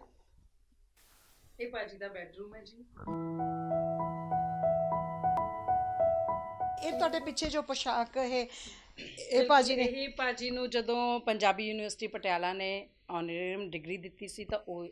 ਇਹ ਬਾਜੀ ਦਾ ਬੈਡਰੂਮ ਹੈ ਜੀ ਇਹ ਤੁਹਾਡੇ ਪਿੱਛੇ ਜੋ ਪੋਸ਼ਾਕ ਹੈ ਇਹ ਪਾਜੀ ਨੇ ਇਹ ਪਾਜੀ ਨੂੰ ਜਦੋਂ ਪੰਜਾਬੀ ਯੂਨੀਵਰਸਿਟੀ ਪਟਿਆਲਾ ਨੇ ਆਨਰੇਰੀਅਮ ਡਿਗਰੀ ਦਿੱਤੀ ਸੀ ਤਾਂ ਉਹ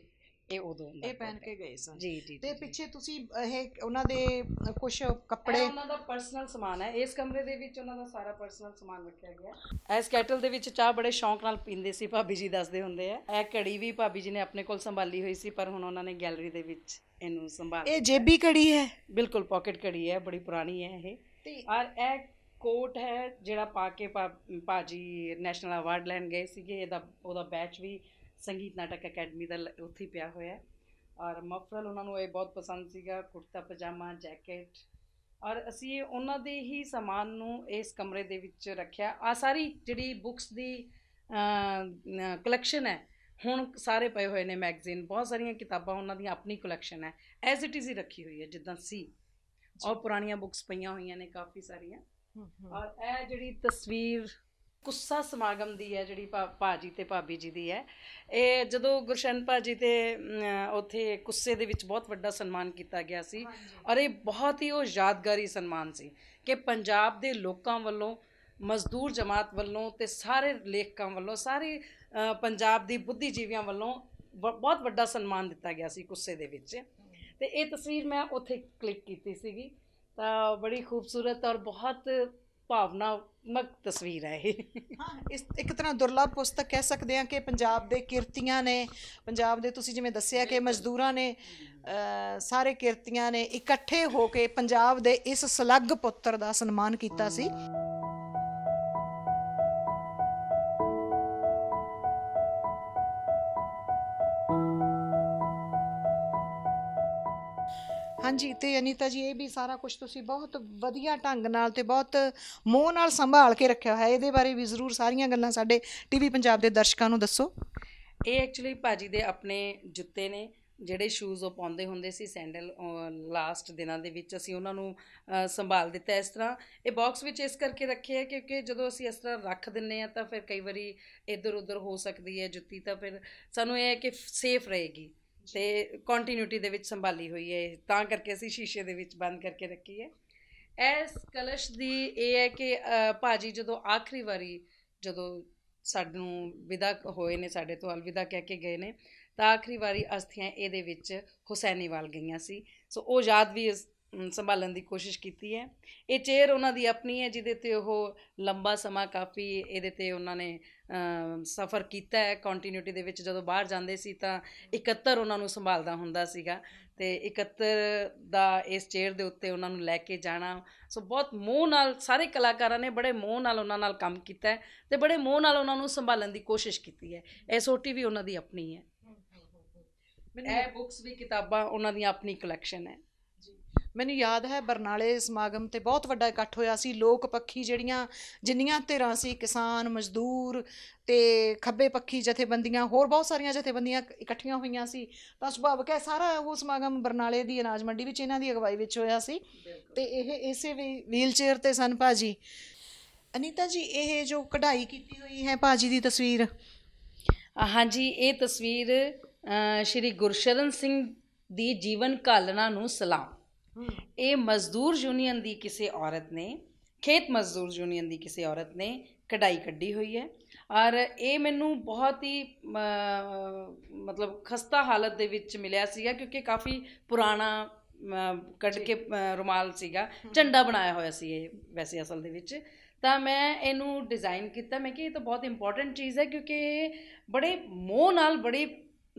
ਇਹ ਉਦੋਂ ਇਹ ਪਹਿਨ ਕੇ ਗਏ ਸਨ ਜੀ ਜੀ ਤੇ ਪਿੱਛੇ ਤੁਸੀਂ ਇਹ ਉਹਨਾਂ ਦੇ ਕੁਝ ਕੱਪੜੇ ਉਹਨਾਂ ਦਾ ਪਰਸਨਲ ਸਮਾਨ ਹੈ ਇਸ ਕਮਰੇ ਦੇ ਵਿੱਚ ਉਹਨਾਂ ਦਾ ਸਾਰਾ ਪਰਸਨਲ ਸਮਾਨ ਰੱਖਿਆ ਗਿਆ ਇਸ ਕੈਟਲ ਦੇ ਵਿੱਚ ਚਾਹ ਬੜੇ ਸ਼ੌਂਕ ਨਾਲ ਪੀਂਦੇ ਸੀ ਭਾਬੀ ਜੀ ਦੱਸਦੇ ਹੁੰਦੇ ਆ ਇਹ ਘੜੀ ਵੀ ਭਾਬੀ ਜੀ ਨੇ ਆਪਣੇ ਕੋਲ ਸੰਭਾਲੀ ਹੋਈ ਸੀ ਪਰ ਹੁਣ ਉਹਨਾਂ ਨੇ ਗੈਲਰੀ ਦੇ ਵਿੱਚ ਇਹਨੂੰ ਸੰਭਾਲ ਇਹ ਜੇਬੀ ਘੜੀ ਹੈ ਬਿਲਕੁਲ ਪਾਕਟ ਘੜੀ ਹੈ ਬੜੀ ਪੁਰਾਣੀ ਹੈ ਇਹ ਤੇ ਔਰ ਇਹ ਕੋਟ ਹੈ ਜਿਹੜਾ ਪਾ ਕੇ ਭਾਜੀ ਨੈਸ਼ਨਲ ਅਵਾਰਡ ਲੈਣ ਗਏ ਸੀਗੇ ਇਹਦਾ ਉਹਦਾ ਬੈਚ ਵੀ ਸੰਗੀਤ ਨਾਟਕ ਅਕੈਡਮੀ ਦਾ ਉੱਥੇ ਪਿਆ ਹੋਇਆ ਔਰ ਮਫਰਲ ਉਹਨਾਂ ਨੂੰ ਇਹ ਬਹੁਤ ਪਸੰਦ ਸੀਗਾ ਕੁੜਤਾ ਪਜਾਮਾ ਜੈਕਟ ਔਰ ਅਸੀਂ ਉਹਨਾਂ ਦੇ ਹੀ ਸਮਾਨ ਨੂੰ ਇਸ ਕਮਰੇ ਦੇ ਵਿੱਚ ਰੱਖਿਆ ਆ ਸਾਰੀ ਜਿਹੜੀ ਬੁੱਕਸ ਦੀ ਕਲੈਕਸ਼ਨ ਹੈ ਹੁਣ ਸਾਰੇ ਪਏ ਹੋਏ ਨੇ ਮੈਗਜ਼ੀਨ ਬਹੁਤ ਸਾਰੀਆਂ ਕਿਤਾਬਾਂ ਉਹਨਾਂ ਦੀ ਆਪਣੀ ਕਲੈਕਸ਼ਨ ਹੈ ਐਜ਼ ਇਟ ਇਜ਼ ਹੀ ਰੱਖੀ ਹੋਈ ਹੈ ਜਿੱਦਾਂ ਸੀ ਔਰ ਪੁਰਾਣੀਆਂ ਬੁੱਕਸ ਪਈਆਂ ਹੋਈਆਂ ਨੇ ਕਾਫੀ ਸਾਰੀਆਂ ਔਰ ਇਹ ਜਿਹੜੀ ਤਸਵੀਰ ਕੁੱਸਾ ਸਮਾਗਮ ਦੀ ਹੈ ਜਿਹੜੀ ਭਾਜੀ ਤੇ ਭਾਬੀ ਜੀ ਦੀ ਹੈ ਇਹ ਜਦੋਂ ਗੁਰਸ਼ਨ ਭਾਜੀ ਤੇ ਉੱਥੇ ਕੁੱਸੇ ਦੇ ਵਿੱਚ ਬਹੁਤ ਵੱਡਾ ਸਨਮਾਨ ਕੀਤਾ ਗਿਆ ਸੀ ਔਰ ਇਹ ਬਹੁਤ ਹੀ ਉਹ ਯਾਦਗਾਰੀ ਸਨਮਾਨ ਸੀ ਕਿ ਪੰਜਾਬ ਦੇ ਲੋਕਾਂ ਵੱਲੋਂ ਮਜ਼ਦੂਰ ਜਮਾਤ ਵੱਲੋਂ ਤੇ ਸਾਰੇ ਲੇਖਕਾਂ ਵੱਲੋਂ ਸਾਰੇ ਪੰਜਾਬ ਦੀ ਬੁੱਧੀਜੀਵੀਆਂ ਵੱਲੋਂ ਬਹੁਤ ਵੱਡਾ ਸਨਮਾਨ ਦਿੱਤਾ ਗਿਆ ਸੀ ਕੁੱਸੇ ਦੇ ਵਿੱਚ ਤੇ ਇਹ ਤਸਵੀਰ ਮੈਂ ਉੱਥੇ ਕਲਿੱਕ ਕੀਤੀ ਸੀਗੀ ਤਾਂ ਬੜੀ ਖੂਬਸੂਰਤ ਔਰ ਬਹੁਤ ਭਾਵਨਾਤਮਕ ਤਸਵੀਰ ਹੈ ਇਹ ਹਾਂ ਇਸ ਇੱਕ ਤਰ੍ਹਾਂ ਦੁਰਲੱਭ ਪੁਸਤਕ ਕਹਿ ਸਕਦੇ ਹਾਂ ਕਿ ਪੰਜਾਬ ਦੇ ਕਿਰਤੀਆਂ ਨੇ ਪੰਜਾਬ ਦੇ ਤੁਸੀਂ ਜਿਵੇਂ ਦੱਸਿਆ ਕਿ ਮਜ਼ਦੂਰਾਂ ਨੇ ਸਾਰੇ ਕਿਰਤੀਆਂ ਨੇ ਇਕੱਠੇ ਹੋ ਕੇ ਪੰਜਾਬ ਦੇ ਇਸ ਸਲੱਗ ਪੁੱਤਰ ਦਾ ਸਨਮਾਨ ਕੀਤਾ ਸੀ ਹਾਂਜੀ ਤੇ ਅਨੀਤਾ ਜੀ ਇਹ ਵੀ ਸਾਰਾ ਕੁਝ ਤੁਸੀਂ ਬਹੁਤ ਵਧੀਆ ਢੰਗ ਨਾਲ ਤੇ ਬਹੁਤ ਮੋਹ ਨਾਲ ਸੰਭਾਲ ਕੇ ਰੱਖਿਆ ਹੋਇਆ ਇਹਦੇ ਬਾਰੇ ਵੀ ਜ਼ਰੂਰ ਸਾਰੀਆਂ ਗੱਲਾਂ ਸਾਡੇ ਟੀਵੀ ਪੰਜਾਬ ਦੇ ਦਰਸ਼ਕਾਂ ਨੂੰ ਦੱਸੋ ਇਹ ਐਕਚੁਅਲੀ ਭਾਜੀ ਦੇ ਆਪਣੇ ਜੁੱਤੇ ਨੇ ਜਿਹੜੇ ਸ਼ੂਜ਼ ਉਹ ਪਾਉਂਦੇ ਹੁੰਦੇ ਸੀ ਸੈਂਡਲ ਲਾਸਟ ਦਿਨਾਂ ਦੇ ਵਿੱਚ ਅਸੀਂ ਉਹਨਾਂ ਨੂੰ ਸੰਭਾਲ ਦਿੱਤਾ ਇਸ ਤਰ੍ਹਾਂ ਇਹ ਬਾਕਸ ਵਿੱਚ ਇਸ ਕਰਕੇ ਰੱਖਿਆ ਕਿਉਂਕਿ ਜਦੋਂ ਅਸੀਂ ਇਸ ਤਰ੍ਹਾਂ ਰੱਖ ਦਿੰਨੇ ਆ ਤਾਂ ਫਿਰ ਕਈ ਵਾਰੀ ਇੱਧਰ ਉੱਧਰ ਹੋ ਸਕਦੀ ਹੈ ਜੁੱਤੀ ਤਾਂ ਫਿਰ ਸਾਨੂੰ ਇਹ ਹੈ ਕਿ ਸੇਫ ਰਹੇਗੀ ਤੇ ਕੰਟੀਨਿਊਟੀ ਦੇ ਵਿੱਚ ਸੰਭਾਲੀ ਹੋਈ ਹੈ ਤਾਂ ਕਰਕੇ ਅਸੀਂ ਸ਼ੀਸ਼ੇ ਦੇ ਵਿੱਚ ਬੰਦ ਕਰਕੇ ਰੱਖੀ ਹੈ ਇਸ ਕਲਸ਼ ਦੀ ਇਹ ਹੈ ਕਿ ਭਾਜੀ ਜਦੋਂ ਆਖਰੀ ਵਾਰੀ ਜਦੋਂ ਸਾਨੂੰ ਵਿਦਾ ਹੋਏ ਨੇ ਸਾਡੇ ਤੋਂ ਅਲਵਿਦਾ ਕਹਿ ਕੇ ਗਏ ਨੇ ਤਾਂ ਆਖਰੀ ਵਾਰੀ ਅਸਥੀਆਂ ਇਹਦੇ ਵਿੱਚ ਹੁਸੈਨੀਵਾਲ ਗਈਆਂ ਸੀ ਸੋ ਉਹ ਯਾਦ ਵੀ ਇਸ ਸੰਭਾਲਣ ਦੀ ਕੋਸ਼ਿਸ਼ ਕੀਤੀ ਹੈ ਇਹ ਚੇਅਰ ਉਹਨਾਂ ਦੀ ਆਪਣੀ ਹੈ ਜਿਹਦੇ ਤੇ ਉਹ ਲੰਬਾ ਸਮਾਂ ਕਾਫੀ ਇਹਦੇ ਤੇ ਉਹਨਾਂ ਨੇ ਸਫਰ ਕੀਤਾ ਹੈ ਕੰਟੀਨਿਊਟੀ ਦੇ ਵਿੱਚ ਜਦੋਂ ਬਾਹਰ ਜਾਂਦੇ ਸੀ ਤਾਂ 71 ਉਹਨਾਂ ਨੂੰ ਸੰਭਾਲਦਾ ਹੁੰਦਾ ਸੀਗਾ ਤੇ 71 ਦਾ ਇਸ ਚੇਅਰ ਦੇ ਉੱਤੇ ਉਹਨਾਂ ਨੂੰ ਲੈ ਕੇ ਜਾਣਾ ਸੋ ਬਹੁਤ ਮੋਹ ਨਾਲ ਸਾਰੇ ਕਲਾਕਾਰਾਂ ਨੇ ਬੜੇ ਮੋਹ ਨਾਲ ਉਹਨਾਂ ਨਾਲ ਕੰਮ ਕੀਤਾ ਹੈ ਤੇ ਬੜੇ ਮੋਹ ਨਾਲ ਉਹਨਾਂ ਨੂੰ ਸੰਭਾਲਣ ਦੀ ਕੋਸ਼ਿਸ਼ ਕੀਤੀ ਹੈ ਐਸਓਟੀ ਵੀ ਉਹਨਾਂ ਦੀ ਆਪਣੀ ਹੈ ਮੈਨੂੰ ਇਹ ਬੁੱਕਸ ਵੀ ਕਿਤਾਬਾਂ ਉਹਨਾਂ ਦੀ ਆਪਣੀ ਕਲੈਕਸ਼ਨ ਹੈ ਮੈਨੂੰ ਯਾਦ ਹੈ ਬਰਨਾਲੇ ਸਮਾਗਮ ਤੇ ਬਹੁਤ ਵੱਡਾ ਇਕੱਠ ਹੋਇਆ ਸੀ ਲੋਕ ਪੱਖੀ ਜਿਹੜੀਆਂ ਜਿੰਨੀਆਂ ਧਿਰਾਂ ਸੀ ਕਿਸਾਨ ਮਜ਼ਦੂਰ ਤੇ ਖੱਬੇ ਪੱਖੀ ਜਥੇਬੰਦੀਆਂ ਹੋਰ ਬਹੁਤ ਸਾਰੀਆਂ ਜਥੇਬੰਦੀਆਂ ਇਕੱਠੀਆਂ ਹੋਈਆਂ ਸੀ ਤਾਂ ਸੁਭਾਵਕ ਹੈ ਸਾਰਾ ਉਹ ਸਮਾਗਮ ਬਰਨਾਲੇ ਦੀ ਅਨਾਜ ਮੰਡੀ ਵਿੱਚ ਇਹਨਾਂ ਦੀ ਅਗਵਾਈ ਵਿੱਚ ਹੋਇਆ ਸੀ ਤੇ ਇਹ ਇਸੇ ਵੀ ਵੀਲਚੇਅਰ ਤੇ ਸਨ ਭਾਜੀ ਅਨੀਤਾ ਜੀ ਇਹ ਜੋ ਕਢਾਈ ਕੀਤੀ ਹੋਈ ਹੈ ਭਾਜੀ ਦੀ ਤਸਵੀਰ ਹਾਂਜੀ ਇਹ ਤਸਵੀਰ ਸ਼੍ਰੀ ਗੁਰਸ਼ਰਨ ਸਿੰਘ ਦੀ ਜੀਵਨ ਕਾਲਨਾ ਨੂੰ ਸਲਾਮ ਇਹ ਮਜ਼ਦੂਰ ਯੂਨੀਅਨ ਦੀ ਕਿਸੇ ਔਰਤ ਨੇ ਖੇਤ ਮਜ਼ਦੂਰ ਯੂਨੀਅਨ ਦੀ ਕਿਸੇ ਔਰਤ ਨੇ ਕਢਾਈ ਕੱਢੀ ਹੋਈ ਹੈ ਔਰ ਇਹ ਮੈਨੂੰ ਬਹੁਤ ਹੀ ਮਤਲਬ ਖਸਤਾ ਹਾਲਤ ਦੇ ਵਿੱਚ ਮਿਲਿਆ ਸੀਗਾ ਕਿਉਂਕਿ ਕਾਫੀ ਪੁਰਾਣਾ ਕੱਢ ਕੇ ਰੁਮਾਲ ਸੀਗਾ ਝੰਡਾ ਬਣਾਇਆ ਹੋਇਆ ਸੀ ਇਹ ਵੈਸੇ ਅਸਲ ਦੇ ਵਿੱਚ ਤਾਂ ਮੈਂ ਇਹਨੂੰ ਡਿਜ਼ਾਈਨ ਕੀਤਾ ਮੈਂ ਕਿ ਇਹ ਤਾਂ ਬਹੁਤ ਇੰਪੋਰਟੈਂਟ ਚੀਜ਼ ਹੈ ਕਿਉਂਕਿ ਬੜੇ ਮੋਹ ਨਾਲ ਬੜੇ